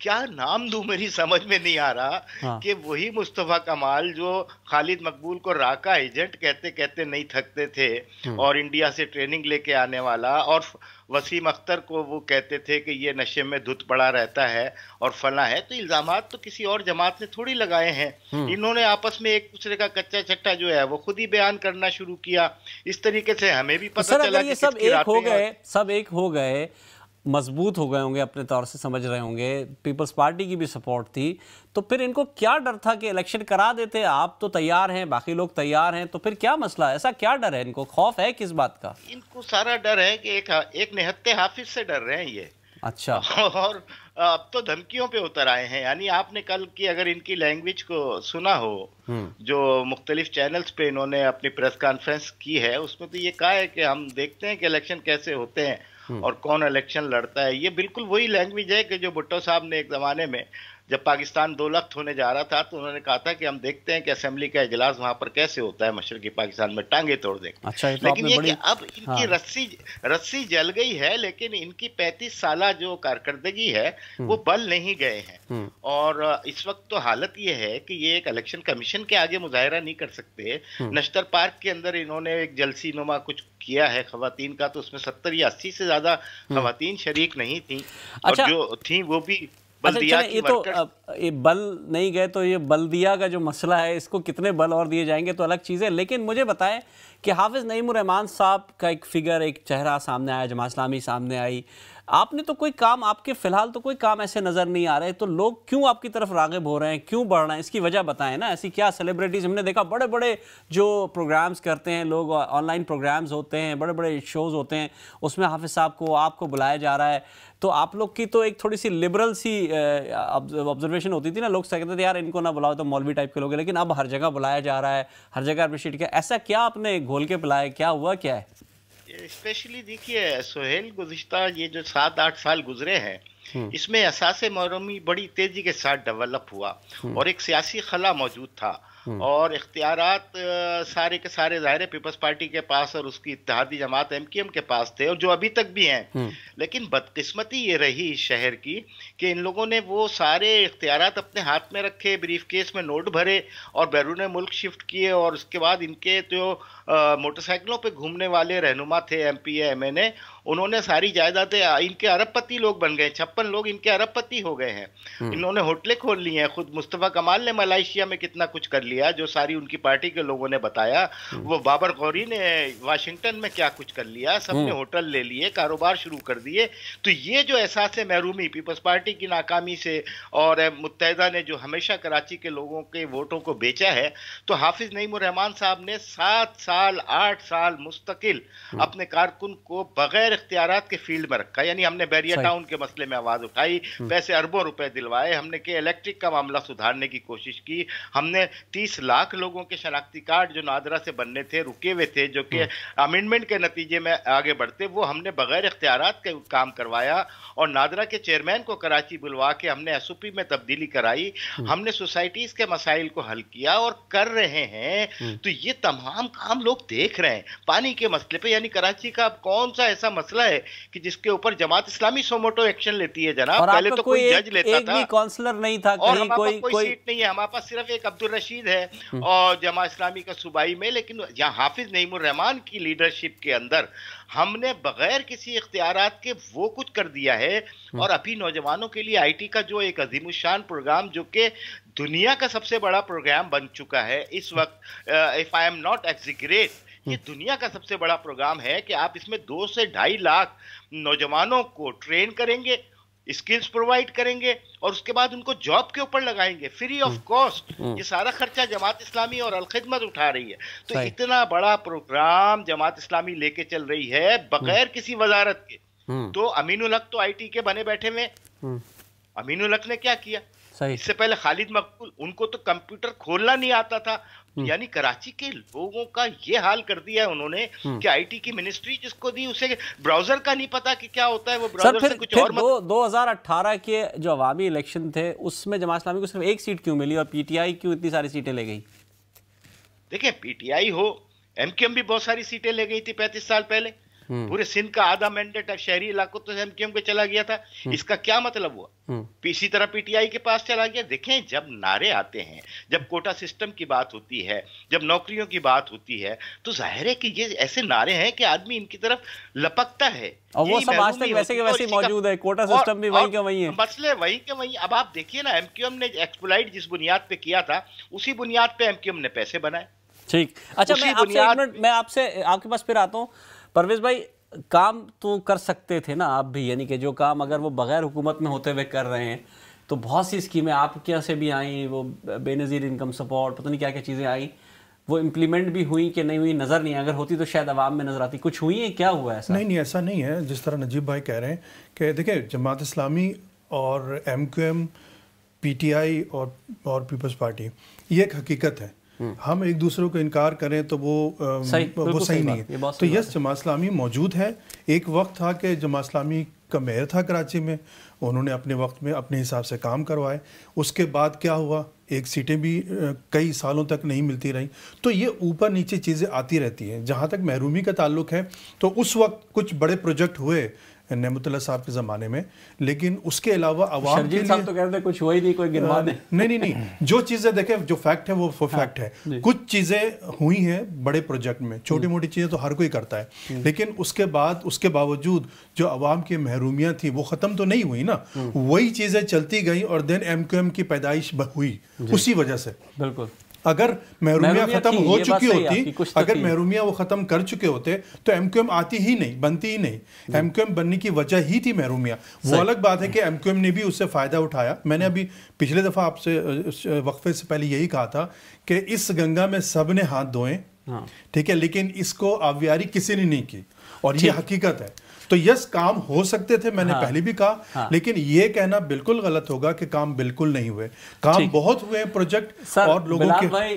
क्या नाम दू मेरी समझ में नहीं आ रहा हाँ। कि वही मुस्तफ़ा कमाल जो खालिद मकबूल को राका एजेंट कहते कहते नहीं थकते थे हाँ। और इंडिया से ट्रेनिंग लेके आने वाला और वसीम अख्तर को वो कहते थे कि ये नशे में धुत पड़ा रहता है और फला है तो इल्जाम तो किसी और जमात ने थोड़ी लगाए हैं हाँ। इन्होंने आपस में एक दूसरे का कच्चा चट्टा जो है वो खुद ही बयान करना शुरू किया इस तरीके से हमें भी पता चला ये सब एक हो गए सब एक हो गए मजबूत हो गए होंगे अपने तौर से समझ रहे होंगे पीपल्स पार्टी की भी सपोर्ट थी तो फिर इनको क्या डर था कि इलेक्शन करा देते आप तो तैयार हैं बाकी लोग तैयार हैं तो फिर क्या मसला ऐसा क्या डर है इनको खौफ है किस बात का इनको सारा डर है कि एक एक निहत्ते हाफिज से डर रहे हैं ये अच्छा और अब तो धमकियों पे उतर आए हैं यानी आपने कल की अगर इनकी लैंग्वेज को सुना हो हम्म। जो मुख्तलिफ चैनल्स पे इन्होंने अपनी प्रेस कॉन्फ्रेंस की है उसमें तो ये कहा है कि हम देखते हैं कि इलेक्शन कैसे होते हैं हम्म। और कौन इलेक्शन लड़ता है ये बिल्कुल वही लैंग्वेज है कि जो भुट्टो साहब ने एक ज़माने में जब पाकिस्तान दो लख्त होने जा रहा था तो उन्होंने कहा था कि हम देखते हैं कि असेंबली का इजलास वहां पर कैसे होता है की पाकिस्तान में टांगे तोड़ देंगे अच्छा, तो लेकिन ये कि अब इनकी हाँ। रस्सी रस्सी जल गई है लेकिन इनकी पैंतीस साल जो कारकर्दगी है वो हम्म। बल नहीं गए हैं हम्म। और इस वक्त तो हालत ये है कि ये एक इलेक्शन कमीशन के आगे मुजाहरा नहीं कर सकते हम्म। नश्तर पार्क के अंदर इन्होंने एक जलसी नुमा कुछ किया है खातन का तो उसमें सत्तर या अस्सी से ज्यादा खातन शरीक नहीं थी अच्छा, और जो थी वो भी बल्दिया अच्छा, ये तो ये बल नहीं गए तो ये बल्दिया का जो मसला है इसको कितने बल और दिए जाएंगे तो अलग चीज़ है लेकिन मुझे बताएं कि हाफिज़ नईम रहमान साहब का एक फिगर एक चेहरा सामने आया जमा इस्लामी सामने आई आपने तो कोई काम आपके फिलहाल तो कोई काम ऐसे नज़र नहीं आ रहे तो लोग क्यों आपकी तरफ रागब हो रहे हैं क्यों बढ़ रहे हैं इसकी वजह बताएं ना ऐसी क्या सेलिब्रिटीज़ हमने देखा बड़े बड़े जो प्रोग्राम्स करते हैं लोग ऑनलाइन प्रोग्राम्स होते हैं बड़े बड़े शोज़ होते हैं उसमें हाफिज़ साहब को आपको बुलाया जा रहा है तो आप लोग की तो एक थोड़ी सी लिबरल सी ऑब्जर्वेशन होती थी ना लोग कहते थे यार इनको ना बुलाओ तो मौलवी टाइप के लोग लेकिन अब हर जगह बुलाया जा रहा है हर जगह अप्रिशिएट किया ऐसा क्या आपने घोल के बुलाया क्या हुआ क्या है स्पेशली देखिए सोहेल गुजशत ये जो सात आठ साल गुजरे हैं हम्म। इसमें असास मरूमी बड़ी तेजी के साथ डेवलप हुआ हम्म। और एक सियासी खला मौजूद था हम्म। और इख्तियार सारे के सारे ज़ाहिर पीपल्स पार्टी के पास और उसकी इतिहादी जमात एम के पास थे और जो अभी तक भी हैं लेकिन बदकिस्मती ये रही इस शहर की कि इन लोगों ने वो सारे इख्तियार अपने हाथ में रखे ब्रीफ केस में नोट भरे और बैरून मुल्क शिफ्ट किए और उसके बाद इनके जो तो, मोटरसाइकिलों पे घूमने वाले रहनुमा थे M P M N A उन्होंने सारी जायदादें इनके अरबपति लोग बन गए छप्पन लोग इनके अरबपति हो गए हैं हम्म। इन्होंने होटलें खोल ली हैं खुद मुस्तफ़ा कमाल ने मलाइशिया में कितना कुछ कर लिया जो सारी उनकी पार्टी के लोगों ने बताया हम्म। वो बाबर गौरी ने वाशिंगटन में क्या कुछ कर लिया सबने हम्म। होटल ले लिए कारोबार शुरू कर दिए तो ये जो एहसास है महरूमी पीपल्स पार्टी पार्टी की नाकामी से और मुतहदा ने जो हमेशा कराची के लोगों के वोटों को बेचा है तो हाफिज नईमान साहब ने सात साल आठ साल मुस्तकिल हम्म। अपने कारकुन को बगैर इख्तियार के फील्ड में रखा यानी हमने बैरिया टाउन के मसले में आवाज उठाई हम्म। पैसे अरबों रुपए दिलवाए हमने के इलेक्ट्रिक का मामला सुधारने की कोशिश की हमने तीस लाख लोगों के शनाख्ती कार्ड जो नादरा से बनने थे रुके हुए थे जो कि हम्म। अमेंडमेंट के नतीजे में आगे बढ़ते वो हमने बगैर इख्तियार काम करवाया और नादरा के चेयरमैन को करा कराची बुलवा के हमने एस में तब्दीली कराई हम्म। हमने सोसाइटीज के मसाइल को हल किया और कर रहे हैं हम्म। तो ये तमाम काम लोग देख रहे हैं पानी के मसले पे यानी कराची का कौन सा ऐसा मसला है कि जिसके ऊपर जमात इस्लामी सोमोटो एक्शन लेती है जनाब पहले तो कोई जज लेता था काउंसलर नहीं था और हमारे कोई, कोई, कोई सीट नहीं है हमारे पास सिर्फ एक अब्दुल रशीद है हम्म। और जमात इस्लामी का सूबाई में लेकिन यहाँ हाफिज नईमान की लीडरशिप के अंदर हमने बगैर किसी इख्तियारत के वो कुछ कर दिया है हम्म। और अभी नौजवानों के लिए आईटी का जो एक शान प्रोग्राम जो कि दुनिया का सबसे बड़ा प्रोग्राम बन चुका है इस हम्म। वक्त if I am not exaggerate ये हम्म। दुनिया का सबसे बड़ा प्रोग्राम है कि आप इसमें दो से ढाई लाख नौजवानों को ट्रेन करेंगे स्किल्स प्रोवाइड करेंगे और उसके बाद उनको जॉब के ऊपर लगाएंगे फ्री ऑफ कॉस्ट ये सारा खर्चा जमात इस्लामी और अलखिदमत उठा रही है तो इतना बड़ा प्रोग्राम जमात इस्लामी लेके चल रही है बगैर हम्म। किसी वजारत के हम्म। तो अमीन उलक तो आईटी के बने बैठे में अमीन उलक ने क्या किया इससे पहले खालिद मकबूल उनको तो कंप्यूटर खोलना नहीं आता था हम्म। यानी कराची के लोगों का ये हाल कर दिया है उन्होंने हम्म। कि आईटी की मिनिस्ट्री जिसको दी उसे ब्राउजर का नहीं पता कि क्या होता है वो ब्राउजर फिर, से कुछ फिर और दो, हजार अठारह के जो अवामी इलेक्शन थे उसमें जमात इस्लामी को सिर्फ एक सीट क्यों मिली और पीटीआई क्यों इतनी सारी सीटें ले गई देखिये पीटीआई हो एमकेएम भी बहुत सारी सीटें ले गई थी पैंतीस साल पहले हम्म। पूरे सिंध का आधा मैंडेट शहरी इलाकों तो एमकेएम के चला गया था हम्म। इसका क्या मतलब हुआ इसी हम्म। तरह पीटीआई के पास चला गया देखें जब नारे आते हैं जब कोटा सिस्टम की बात होती है जब नौकरियों की बात होती है तो जाहिर है कि ये ऐसे नारे हैं कि आदमी इनकी तरफ लपकता है और वो सब आज तक वैसे के वैसे मौजूद है कोटा सिस्टम भी वहीं के वहीं है मसले वहीं के वहीं अब आप देखिए ना एमक्यूएम ने एक्सप्लाइट जिस बुनियाद पे किया था उसी बुनियाद पे एमक्यूएम ने पैसे बनाए ठीक अच्छा मैं आपसे एक मिनट मैं आपसे आपके पास फिर आता हूँ परवेज भाई काम तो कर सकते थे ना आप भी यानी कि जो काम अगर वो बगैर हुकूमत में होते हुए कर रहे हैं तो बहुत सी स्कीमें आपके यहाँ से भी आई वो बेनज़ीर इनकम सपोर्ट पता नहीं क्या क्या चीज़ें आई वो इम्प्लीमेंट भी हुई कि नहीं हुई नज़र नहीं अगर होती तो शायद आवाम में नज़र आती कुछ हुई है क्या हुआ ऐसा नहीं नहीं ऐसा नहीं है जिस तरह नजीब भाई कह रहे हैं कि देखिए जमात इस्लामी और M Q M P T I और और पीपल्स पार्टी ये एक हकीकत है हम एक दूसरे को इनकार करें तो वो सही, वो सही नहीं है तो यस जमा इस्लामी मौजूद है एक वक्त था कि जमा इस्लामी का मेयर था कराची में उन्होंने अपने वक्त में अपने हिसाब से काम करवाए उसके बाद क्या हुआ एक सीटें भी कई सालों तक नहीं मिलती रहीं तो ये ऊपर नीचे चीज़ें आती रहती हैं जहाँ तक महरूमी का ताल्लुक है तो उस वक्त कुछ बड़े प्रोजेक्ट हुए नमतुल्ला साहब के ज़माने में लेकिन उसके अलावा आवाम के लिए तो कहते कुछ हुआ ही नहीं कोई गिनवा नहीं नहीं नहीं जो चीज़ें देखें जो फैक्ट है वो हाँ, फैक्ट है कुछ चीज़ें हुई हैं बड़े प्रोजेक्ट में छोटी मोटी चीज़ें तो हर कोई करता है लेकिन उसके बाद उसके बावजूद जो आवाम की महरूमियाँ थी वो ख़त्म तो नहीं हुई ना हम्म। वही चीज़ें चलती गई और देन एम की पैदाइश हुई उसी वजह से बिल्कुल अगर महरूमिया खत्म हो चुकी होती तो अगर महरूमिया वो खत्म कर चुके होते तो एमक्यूएम आती ही नहीं बनती ही नहीं एमक्यूएम बनने की वजह ही थी महरूमिया वो अलग बात है कि एमक्यूएम ने भी उससे फायदा उठाया मैंने अभी पिछले दफा आपसे वक्फे से पहले यही कहा था कि इस गंगा में सब ने हाथ धोए हाँ। ठीक है लेकिन इसको आवियारी किसी ने नहीं की और ये हकीकत है तो यस काम हो सकते थे मैंने हाँ, पहले भी कहा हाँ, लेकिन ये कहना बिल्कुल गलत होगा कि काम बिल्कुल नहीं हुए काम बहुत हुए प्रोजेक्ट और लोगों के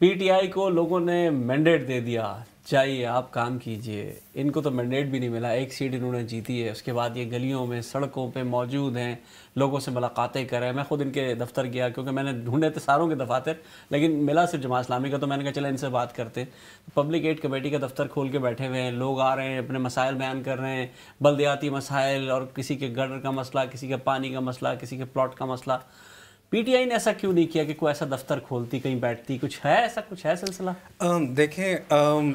पीटीआई को लोगों ने मैंडेट दे दिया जाइए आप काम कीजिए इनको तो मैंडेट भी नहीं मिला एक सीट इन्होंने जीती है उसके बाद ये गलियों में सड़कों पे मौजूद हैं लोगों से मुलाकातें करें मैं ख़ुद इनके दफ्तर गया क्योंकि मैंने ढूंढे थे सारों के दफातर लेकिन मिला सिर्फ जमा इस्लामी का तो मैंने कहा चला इनसे बात करते पब्लिक एड कमेटी का दफ्तर खोल के बैठे हुए हैं लोग आ रहे हैं अपने मसाइल बयान कर रहे हैं बलदयाती मसाइल और किसी के गडर का मसला किसी के पानी का मसला किसी के प्लाट का मसला पीटीआई ने ऐसा क्यों नहीं किया कि कोई ऐसा दफ्तर खोलती कहीं बैठती कुछ है ऐसा कुछ है सिलसिला देखें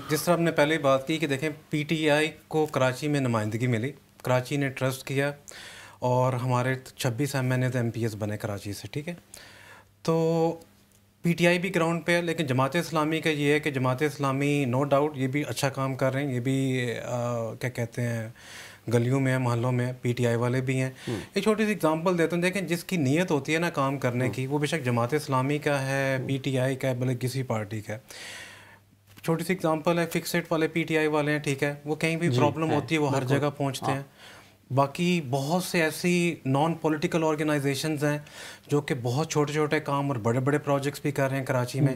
जिस तरह आपने पहले बात की कि देखें पीटीआई को कराची में नुमाइंदगी मिली कराची ने ट्रस्ट किया और हमारे छब्बीस एम एन तो एम पी एस बने कराची से ठीक है तो पी टी आई भी ग्राउंड पे है लेकिन जमात इस्लामी का ये है कि जमात इस्लामी नो डाउट ये भी अच्छा काम कर रहे हैं ये भी आ, क्या कहते हैं गलियों में मोहल्लों में पीटीआई वाले भी हैं हम्म। एक छोटी सी एग्जांपल देता हूँ देखें जिसकी नीयत होती है ना काम करने हम्म। की वो बेशक जमात इस्लामी का है पीटीआई हम्म। का है बल्कि किसी पार्टी का है छोटी सी एग्जांपल है फिक्सेट वाले पीटीआई वाले हैं ठीक है वो कहीं भी प्रॉब्लम होती है वो हर जगह पहुँचते हाँ। हैं बाकी बहुत से ऐसी नॉन पॉलिटिकल ऑर्गेनाइजेशंस हैं जो कि बहुत छोटे छोटे काम और बड़े बड़े प्रोजेक्ट्स भी कर रहे हैं कराची में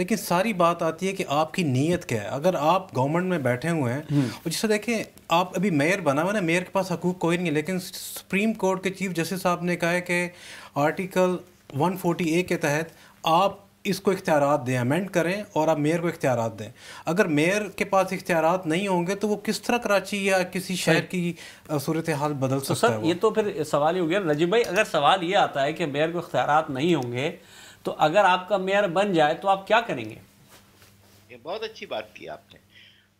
लेकिन सारी बात आती है कि आपकी नीयत क्या है अगर आप गवर्नमेंट में बैठे हुए हैं हम्म। और जिससे देखें आप अभी मेयर बना हुआ ना मेयर के पास हकूक कोई नहीं है लेकिन सुप्रीम कोर्ट के चीफ जस्टिस साहब ने कहा है कि आर्टिकल वन ए के तहत आप इसको इख्तियार दें अमेंड करें और आप मेयर को इख्तियार दें अगर मेयर के पास इख्तियार नहीं होंगे तो वो किस तरह कराची या किसी शहर की सूरत हाल बदल तो सकता तो सर, है ये तो फिर सवाल ही हो गया नजीब भाई अगर सवाल ये आता है कि मेयर को इख्तियार नहीं होंगे तो अगर आपका मेयर बन जाए तो आप क्या करेंगे ये बहुत अच्छी बात की आपने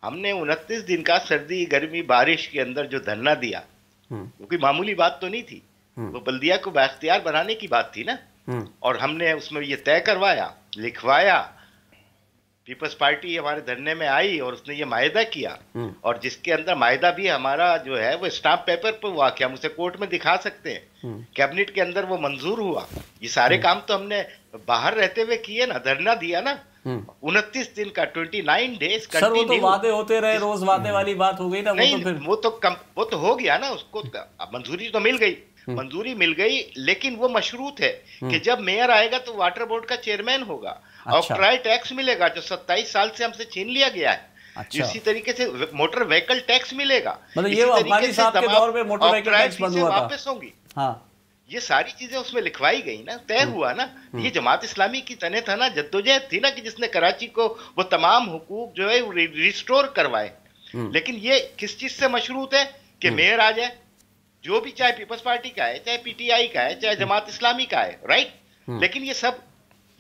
हमने उनतीस दिन का सर्दी गर्मी बारिश के अंदर जो धरना दिया हम्म। कोई मामूली बात तो नहीं थी हम्म। वो बल्दिया को बाख्तियार बनाने की बात थी ना हम्म। और हमने उसमें ये तय करवाया लिखवाया पीपल्स पार्टी हमारे धरने में आई और उसने ये मायदा किया हम्म। और जिसके अंदर मायदा भी हमारा जो है वो स्टाम्प पेपर पर हुआ कि हम उसे कोर्ट में दिखा सकते हैं हम्म। कैबिनेट के अंदर वो मंजूर हुआ ये सारे हम्म। काम तो हमने बाहर रहते हुए किए ना धरना दिया ना उनतीस दिन का ट्वेंटी नाइन डेज सर वो तो वादे होते रहे रोज वादे वाली बात हो गई ना नहीं, वो तो फिर वो तो कम वो तो हो गया ना उसको तो- मंजूरी तो मिल गई हम्म। मंजूरी मिल गई लेकिन वो मशरूत है कि हम्म। जब मेयर आएगा तो वाटर बोर्ड का चेयरमैन होगा अच्छा। और ट्राई टैक्स मिलेगा जो सत्ताईस साल से हमसे छीन लिया गया है अच्छा। इसी तरीके से मोटर व्हीकल टैक्स मिलेगा मतलब ये वापस होंगी हाँ। ये सारी चीजें उसमें लिखवाई गई ना तय हम्म। हुआ ना ये जमात इस्लामी की तने था ना जद्दोजहद थी ना कि जिसने कराची को वो तमाम हुकूक जो है रिस्टोर करवाए लेकिन ये किस चीज से मशरूत है कि मेयर आ जाए जो भी चाहे पीपल्स पार्टी का है चाहे पीटीआई का है चाहे जमात हम्म। इस्लामी का है राइट हम्म। लेकिन ये सब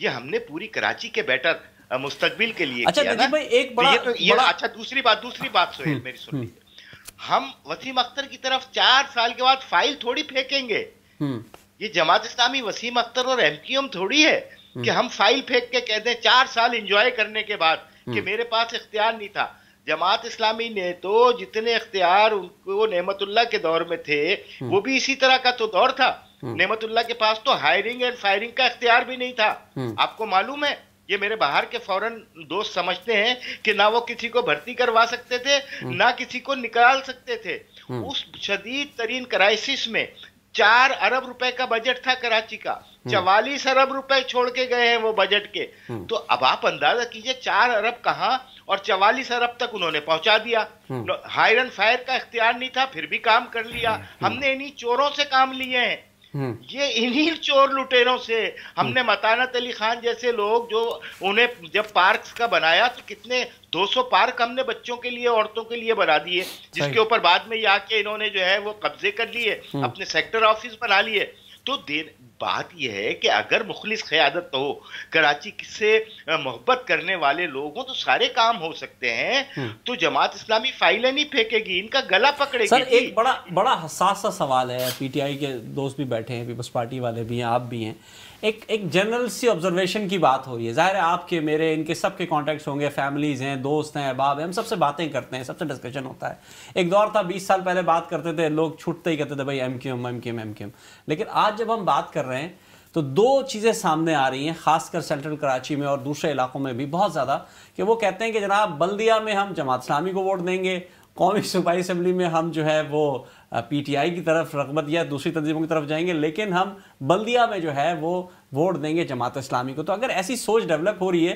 ये हमने पूरी कराची के बेटर मुस्तकबिल के लिए अच्छा किया भाई एक बड़ा, तो ये तो ये बड़ा... अच्छा दूसरी बात दूसरी बात सोहेल हम्म, मेरी सुन लीजिए हम वसीम अख्तर की तरफ चार साल के बाद फाइल थोड़ी फेंकेंगे ये जमात इस्लामी वसीम अख्तर और एमक्यूएम थोड़ी है कि हम फाइल फेंक के कह दें चार साल एंजॉय करने के बाद कि मेरे पास इख्तियार नहीं था जमात इस्लामी ने तो जितने अख्तियार उनको नेमतुल्ला के दौर में थे हम्म। वो भी इसी तरह का तो दौर था हम्म। नेमतुल्ला के पास तो हायरिंग एंड फायरिंग का अख्तियार भी नहीं था हम्म। आपको मालूम है ये मेरे बाहर के फौरन दोस्त समझते हैं कि ना वो किसी को भर्ती करवा सकते थे ना किसी को निकाल सकते थे उस शदीद तरीन क्राइसिस में चार अरब रुपए का बजट था कराची का चवालीस अरब रुपए छोड़ के गए हैं वो बजट के तो अब आप अंदाजा कीजिए चार अरब कहाँ और चवालीस अरब तक उन्होंने पहुंचा दिया हम्म। हायर एंड फायर का इख्तियार नहीं था फिर भी काम कर लिया हम्म। हमने इन्हीं चोरों से काम लिए हैं हम्म। ये इन्हीं चोर लुटेरों से हमने मतानत अली खान जैसे लोग जो उन्हें जब पार्क का बनाया तो कितने 200 पार्क हमने बच्चों के लिए औरतों के लिए बना दिए जिसके ऊपर बाद में आके इन्होंने जो है वो कब्जे कर लिए अपने सेक्टर ऑफिस बना लिए तो देर बात यह है कि अगर मुखलिस क़्यादत हो कराची से मोहब्बत करने वाले लोग हों तो सारे काम हो सकते हैं हम्म। तो जमात इस्लामी फाइलें नहीं फेंकेगी इनका गला पकड़ेगी सर एक बड़ा बड़ा हसास सा सवाल है पीटीआई के दोस्त भी बैठे हैं पीपल्स पार्टी वाले भी हैं आप भी हैं एक एक जनरल सी ऑब्जर्वेशन की बात हो रही है ज़ाहिर है आपके मेरे इनके सबके कॉन्टैक्ट्स होंगे फैमिलीज़ हैं दोस्त हैं अहबाब हैं हम सबसे बातें करते हैं सबसे डिस्कशन होता है एक दौर था बीस साल पहले बात करते थे लोग छूटते ही कहते थे भाई M Q M M Q M M Q M लेकिन आज जब हम बात कर रहे हैं तो दो चीज़ें सामने आ रही हैं खासकर सेंट्रल कराची में और दूसरे इलाकों में भी बहुत ज़्यादा कि वो कहते हैं कि जनाब बल्दिया में हम जमात इस्लामी को वोट देंगे कौमी सूबाई असम्बली में हम जो है वो पी टी आई की तरफ रगबत या दूसरी तंजीमों की तरफ जाएंगे लेकिन हम बल्दिया में जो है वो वोट देंगे जमात इस्लामी को तो अगर ऐसी सोच डेवलप हो रही है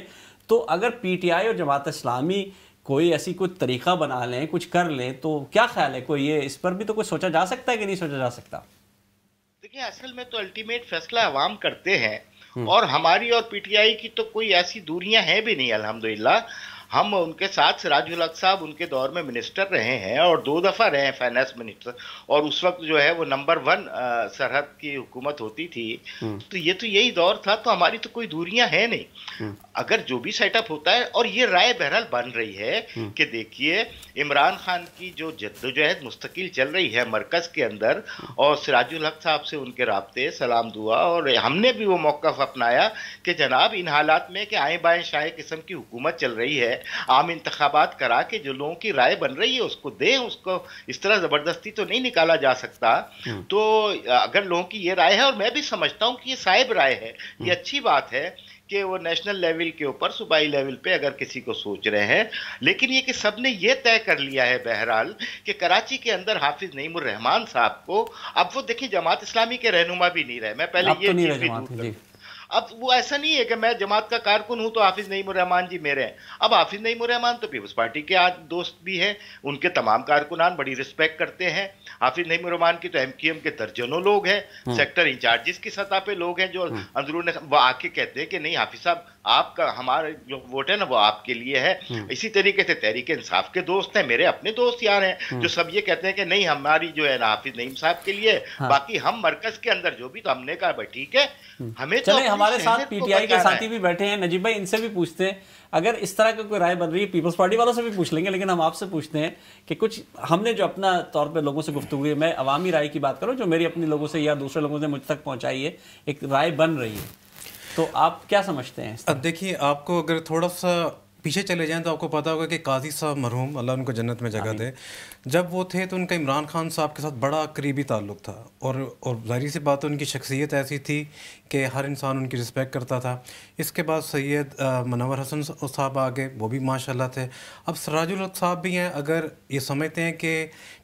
तो अगर पी टी आई और जमात इस्लामी कोई ऐसी कुछ तरीका बना लें कुछ कर लें तो क्या ख्याल है कोई ये इस पर भी तो कुछ सोचा जा सकता है कि नहीं सोचा जा सकता देखिए असल में तो अल्टीमेट फैसला अवाम करते हैं हम्म। और हमारी और पीटीआई की तो कोई ऐसी दूरियां हैं भी नहीं अल्हम्दुलिल्लाह हम उनके साथ सिराज हक साहब उनके दौर में मिनिस्टर रहे हैं और दो दफ़ा रहे हैं फाइनेंस मिनिस्टर और उस वक्त जो है वो नंबर वन सरहद की हुकूमत होती थी हम्म। तो ये तो यही दौर था तो हमारी तो कोई दूरियां हैं नहीं हम्म। अगर जो भी सेटअप होता है और ये राय बहरहाल बन रही है हम्म। कि देखिए इमरान खान की जो जद्दोजहद मुस्तकिल चल रही है मरकज के अंदर और सिराज हक साहब से उनके रबते सलाम दुआ और हमने भी वो मौक़ अपनाया कि जनाब इन हालात में कि आए बाएँ शाएँ किस्म की हुकूमत चल रही है आम इंतबात करा के जो लोगों की राय बन रही है उसको दें उसको इस तरह ज़बरदस्ती तो नहीं निकाला जा सकता हम्म। तो अगर लोगों की ये राय है और मैं भी समझता हूँ कि ये साहिब राय है ये हम्म। अच्छी बात है कि वो नेशनल लेवल के ऊपर सूबाई लेवल पे अगर किसी को सोच रहे हैं लेकिन ये कि सब ने ये तय कर लिया है बहरहाल कि कराची के अंदर हाफिज नईमुर रहमान साहब को अब वो देखिए जमात इस्लामी के रहनुमा भी नहीं रहे मैं पहले ये तो नहीं अब वो ऐसा नहीं है कि मैं जमात का कारकुन हूं तो हाफिज नईम रहमान जी मेरे हैं अब हाफिज नईम रहमान तो पीपल्स पार्टी के आज दोस्त भी हैं उनके तमाम कारकुनान बड़ी रिस्पेक्ट करते हैं हाफिज नईम रहमान की तो एम के दर्जनों लोग हैं हम्म। सेक्टर इंचार्जिस की सतह पे लोग हैं जो हम्म। अंदरून वो आके कहते हैं कि नहीं हाफिज साहब आपका हमारे जो वोट है ना वो आपके लिए है हम्म। इसी तरीके से तहरीक इंसाफ के दोस्त हैं मेरे अपने दोस्त यार हैं हम्म। जो सब ये कहते हैं कि नहीं हमारी जो है ना हाफिज नईम साहब के लिए हाँ। बाकी हम मरकज के अंदर जो भी तो हमने कहा भाई ठीक है हम्म। हमें तो हमारे साथ पीटीआई के साथी भी बैठे हैं नजीब भाई इनसे भी पूछते हैं अगर इस तरह की कोई राय बन रही है पीपल्स पार्टी वालों से भी पूछ लेंगे लेकिन हम आपसे पूछते हैं कि कुछ हमने जो अपना तौर पे लोगों से गुफ्तु हुई है मैं अवामी राय की बात करूं जो मेरी अपने लोगों से या दूसरे लोगों से मुझ तक पहुंचाई है एक राय बन रही है तो आप क्या समझते हैं अब देखिए आपको अगर थोड़ा सा पीछे चले जाएं तो आपको पता होगा कि काजी साहब मरहूम अल्लाह उनको जन्नत में जगह दे जब वो थे तो उनका इमरान खान साहब के साथ बड़ा करीबी ताल्लुक था और और जाहिर सी बात उनकी शख्सियत ऐसी थी कि हर इंसान उनकी रिस्पेक्ट करता था इसके बाद सैयद मनवर हसन साहब आ गए वो भी माशाल्लाह थे अब सराजुल साहब भी हैं अगर ये समझते हैं कि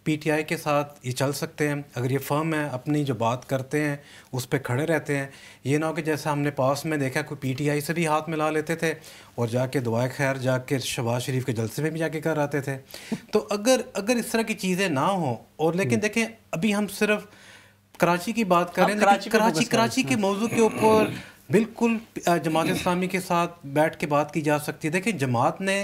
पीटीआई के साथ ये चल सकते हैं अगर ये फर्म है अपनी जो बात करते हैं उस पर खड़े रहते हैं ये ना हो कि जैसे हमने पास में देखा कोई आई से भी हाथ मिला लेते थे और जाके दुआ खैर जाके शबाज शरीफ के जलसे में भी जाके कर आते थे तो अगर अगर इस तरह की चीज़ें ना हो और लेकिन हम्म। देखें अभी हम सिर्फ कराची की बात करें हैं कराची कराची, कराची के हम्म। मौजू के ऊपर बिल्कुल जमात इस्लामी के साथ बैठ के बात की जा सकती है देखें जमात ने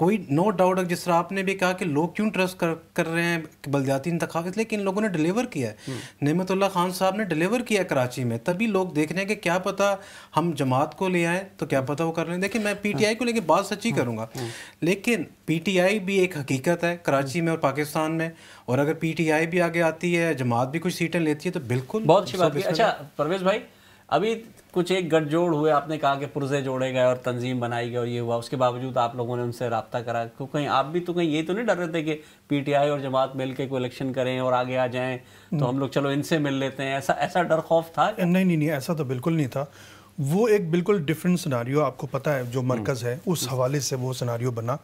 कोई नो डाउट जिस तरह आपने भी कहा कि लोग क्यों ट्रस्ट कर कर रहे हैं बलजाती इंतखा इसलिए कि इन लोगों ने डिलीवर किया है हम्म। नमतुल्ला खान साहब ने डिलीवर किया कराची में तभी लोग देख रहे हैं कि क्या पता हम जमात को ले आए तो क्या पता वो कर रहे हैं देखिए मैं पीटीआई को लेकर बात सच्ची हम्म। करूँगा हम्म। लेकिन पीटीआई भी एक हकीकत है कराची में और पाकिस्तान में और अगर आई भी आगे आती है जमात भी कुछ सीटें लेती है तो बिल्कुल बहुत अच्छी बात अच्छा परवेज भाई अभी कुछ एक गठजोड़ हुए आपने कहा कि पुरजे जोड़े गए और तंजीम बनाई गई और ये हुआ उसके बावजूद आप लोगों ने उनसे रबता करा क्यों कहीं आप भी तो कहीं ये तो नहीं डर रहे थे कि पीटीआई और जमात मिल के कोई इलेक्शन करें और आगे आ जाएं तो हम लोग चलो इनसे मिल लेते हैं ऐसा ऐसा डर खौफ था क्या? नहीं नहीं नहीं ऐसा तो बिल्कुल नहीं था वो एक बिल्कुल डिफरेंट सिनारियो आपको पता है जो मरकज़ है उस हवाले से वो सिनारियो बना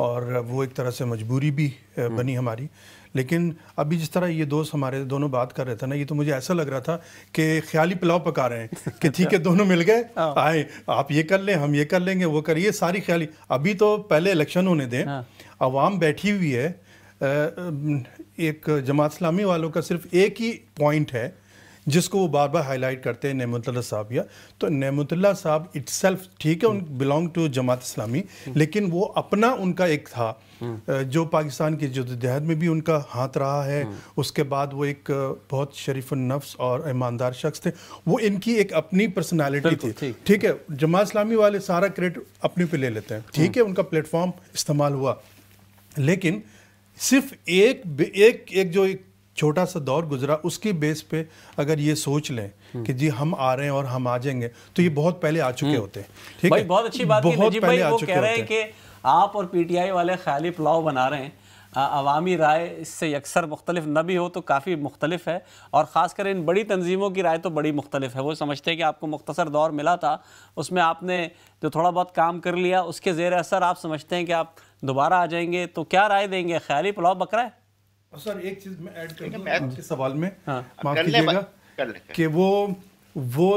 और वो एक तरह से मजबूरी भी बनी हमारी लेकिन अभी जिस तरह ये दोस्त हमारे दोनों बात कर रहे थे ना ये तो मुझे ऐसा लग रहा था कि ख्याली पुलाव पका रहे हैं कि ठीक है दोनों मिल गए हाँ। आए आप ये कर लें हम ये कर लेंगे वो करिए सारी ख्याली अभी तो पहले इलेक्शन होने दें आवाम हाँ। बैठी हुई है एक जमात इस्लामी वालों का सिर्फ एक ही पॉइंट है जिसको वो बार बार हाईलाइट करते हैं नमतुल्ला साहब या तो नमतुल्ला साहब इट्सल्फ ठीक है उन बिलोंग टू जमात इस्लामी लेकिन वो अपना उनका एक था जो पाकिस्तान की जदोजहद में भी उनका हाथ रहा है उसके बाद वो एक बहुत शरीफ नफ्स और ईमानदार शख्स थे वो इनकी एक अपनी पर्सनालिटी थी ठीक है जमात इस्लामी वाले सारा क्रेडिट अपने पे ले लेते हैं ठीक है उनका प्लेटफॉर्म इस्तेमाल हुआ लेकिन सिर्फ एक एक एक जो एक छोटा सा दौर गुजरा उसके बेस पे अगर ये सोच लें हम्म। कि जी हम आ रहे हैं और हम आ जाएंगे तो ये बहुत पहले आ चुके हम्म। होते हैं ठीक है बहुत अच्छी बात बहुत की पहले भाई वो कह रहे हैं कि आप और पीटीआई वाले ख्याली पुलाव बना रहे हैं अवामी राय इससे अक्सर मुख्तलिफ न भी हो तो काफ़ी मुख्तलिफ है और ख़ासकर इन बड़ी तनजीमों की राय तो बड़ी मुख्तलिफ है वो समझते हैं कि आपको मुख्तसर दौर मिला था उसमें आपने जो थोड़ा बहुत काम कर लिया उसके ज़ेर असर आप समझते हैं कि आप दोबारा आ जाएंगे तो क्या राय देंगे ख्याली पुलाव बकरा है सर एक चीज मैं ऐड कर दूं आपके सवाल में हाँ। माफ कीजिएगा कि वो वो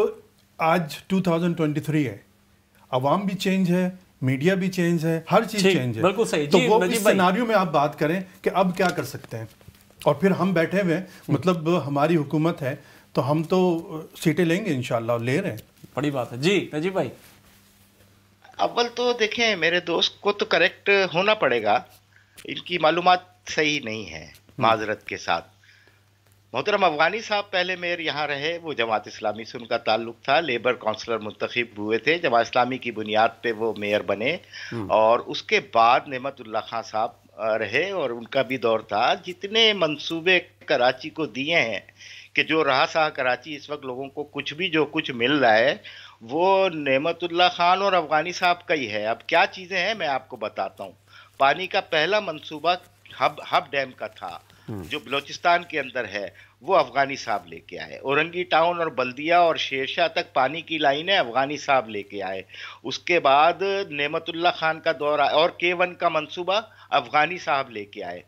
आज 2023 है आवाम भी चेंज है मीडिया भी चेंज है हर चीज चेंज है बिल्कुल सही तो वो इस में आप बात करें कि अब क्या कर सकते हैं और फिर हम बैठे हुए हम्म। मतलब हमारी हुकूमत है तो हम तो सीटें लेंगे इनशाला ले रहे हैं बड़ी बात है जी नजीब भाई अव्वल तो देखें मेरे दोस्त को तो करेक्ट होना पड़ेगा इनकी मालूम सही नहीं है हम्म। माजरत के साथ मोहतरम अफगानी साहब पहले मेयर यहाँ रहे वो जमात इस्लामी से उनका ताल्लुक था लेबर काउंसलर मुंतखब हुए थे जमात इस्लामी की बुनियाद पर वो मेयर बने हम्म। और उसके बाद नमतुल्ला खां साहब रहे और उनका भी दौर था जितने मंसूबे कराची को दिए हैं कि जो रहा सहा कराची इस वक्त लोगों को कुछ भी जो कुछ मिल रहा है वो नेमतुल्ला खान और अफगानी साहब का ही है अब क्या चीज़ें हैं मैं आपको बताता हूँ पानी का पहला मंसूबा हब हब डैम का था हम्म। जो बलोचिस्तान के अंदर है वो अफगानी साहब लेके आए औरंगी टाउन और बल्दिया और शेरशाह तक पानी की लाइनें अफगानी साहब लेके आए उसके बाद नेमतुल्ला खान का दौर आया और के वन का मंसूबा अफगानी साहब लेके आए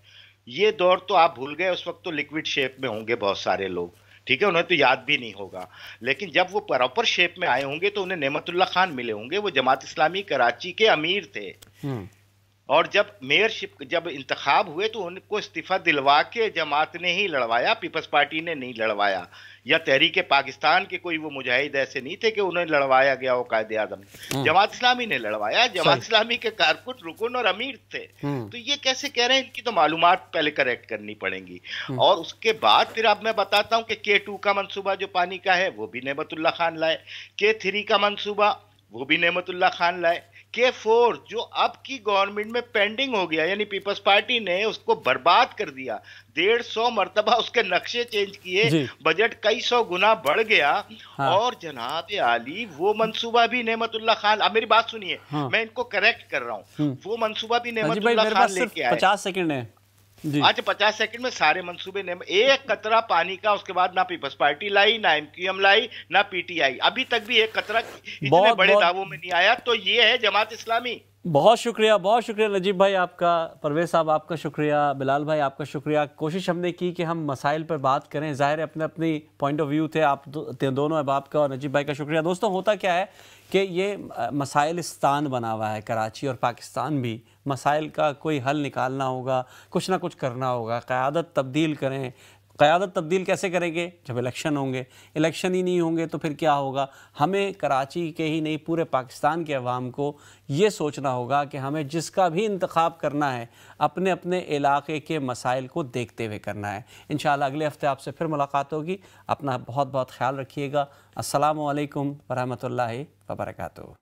ये दौर तो आप भूल गए उस वक्त तो लिक्विड शेप में होंगे बहुत सारे लोग ठीक है उन्हें तो याद भी नहीं होगा लेकिन जब वो प्रॉपर शेप में आए होंगे तो उन्हें नेमतुल्ला खान मिले होंगे वो जमात इस्लामी कराची के अमीर थे हम्म। और जब मेयरशिप जब इंतखब हुए तो उनको इस्तीफा दिलवा के जमात ने ही लड़वाया पीपल्स पार्टी ने नहीं लड़वाया या तहरीक पाकिस्तान के कोई वो मुजाहिद ऐसे नहीं थे कि उन्हें लड़वाया गया वो कायद आजम हम्म। जमात इस्लामी ने लड़वाया जमात इस्लामी के कारकुन रुकन और अमीर थे हम्म। तो ये कैसे कह रहे हैं इनकी तो मालूम पहले करेक्ट करनी पड़ेंगी हम्म। और उसके बाद फिर अब मैं बताता हूँ कि के टू का मनसूबा जो पानी का है वो भी नहमतुल्ला खान लाए के थ्री का मनसूबा वो भी नहमतुल्ला खान लाए के फोर जो अब की गवर्नमेंट में पेंडिंग हो गया यानी पीपल्स पार्टी ने उसको बर्बाद कर दिया डेढ़ सौ मरतबा उसके नक्शे चेंज किए बजट कई सौ गुना बढ़ गया हाँ। और जनाब आली वो मंसूबा भी नेमतुल्ला खान अब मेरी बात सुनिए हाँ। मैं इनको करेक्ट कर रहा हूँ हम्म। वो मंसूबा भी हाँ नेमतुल्ला खान लेके आया पचास सेकंड है आज पचास सेकंड में सारे मंसूबे ने एक कतरा पानी का उसके बाद ना पीपल्स पार्टी लाई ना एमक्यूएम लाई ना पीटीआई अभी तक भी एक कतरा इतने बड़े दावों में नहीं आया तो ये है जमात इस्लामी बहुत शुक्रिया बहुत शुक्रिया नजीब भाई आपका परवेज साहब आपका शुक्रिया बिलाल भाई आपका शुक्रिया कोशिश हमने की कि हम मसाइल पर बात करें ज़ाहिर है अपने अपनी पॉइंट ऑफ व्यू थे आप दो, दोनों अहबाब का और नजीब भाई का शुक्रिया दोस्तों होता क्या है कि ये मसाइल स्थान बना हुआ है कराची और पाकिस्तान भी मसाइल का कोई हल निकालना होगा कुछ ना कुछ करना होगा क़्यादत तब्दील करें क़्यादत तब्दील कैसे करेंगे जब इलेक्शन होंगे इलेक्शन ही नहीं होंगे तो फिर क्या होगा हमें कराची के ही नहीं पूरे पाकिस्तान के अवाम को ये सोचना होगा कि हमें जिसका भी इंतखब करना है अपने अपने इलाके के मसाइल को देखते हुए करना है इन अगले हफ़्ते आपसे फिर मुलाकात होगी अपना बहुत बहुत ख्याल रखिएगा असलकम वरहमल वर्का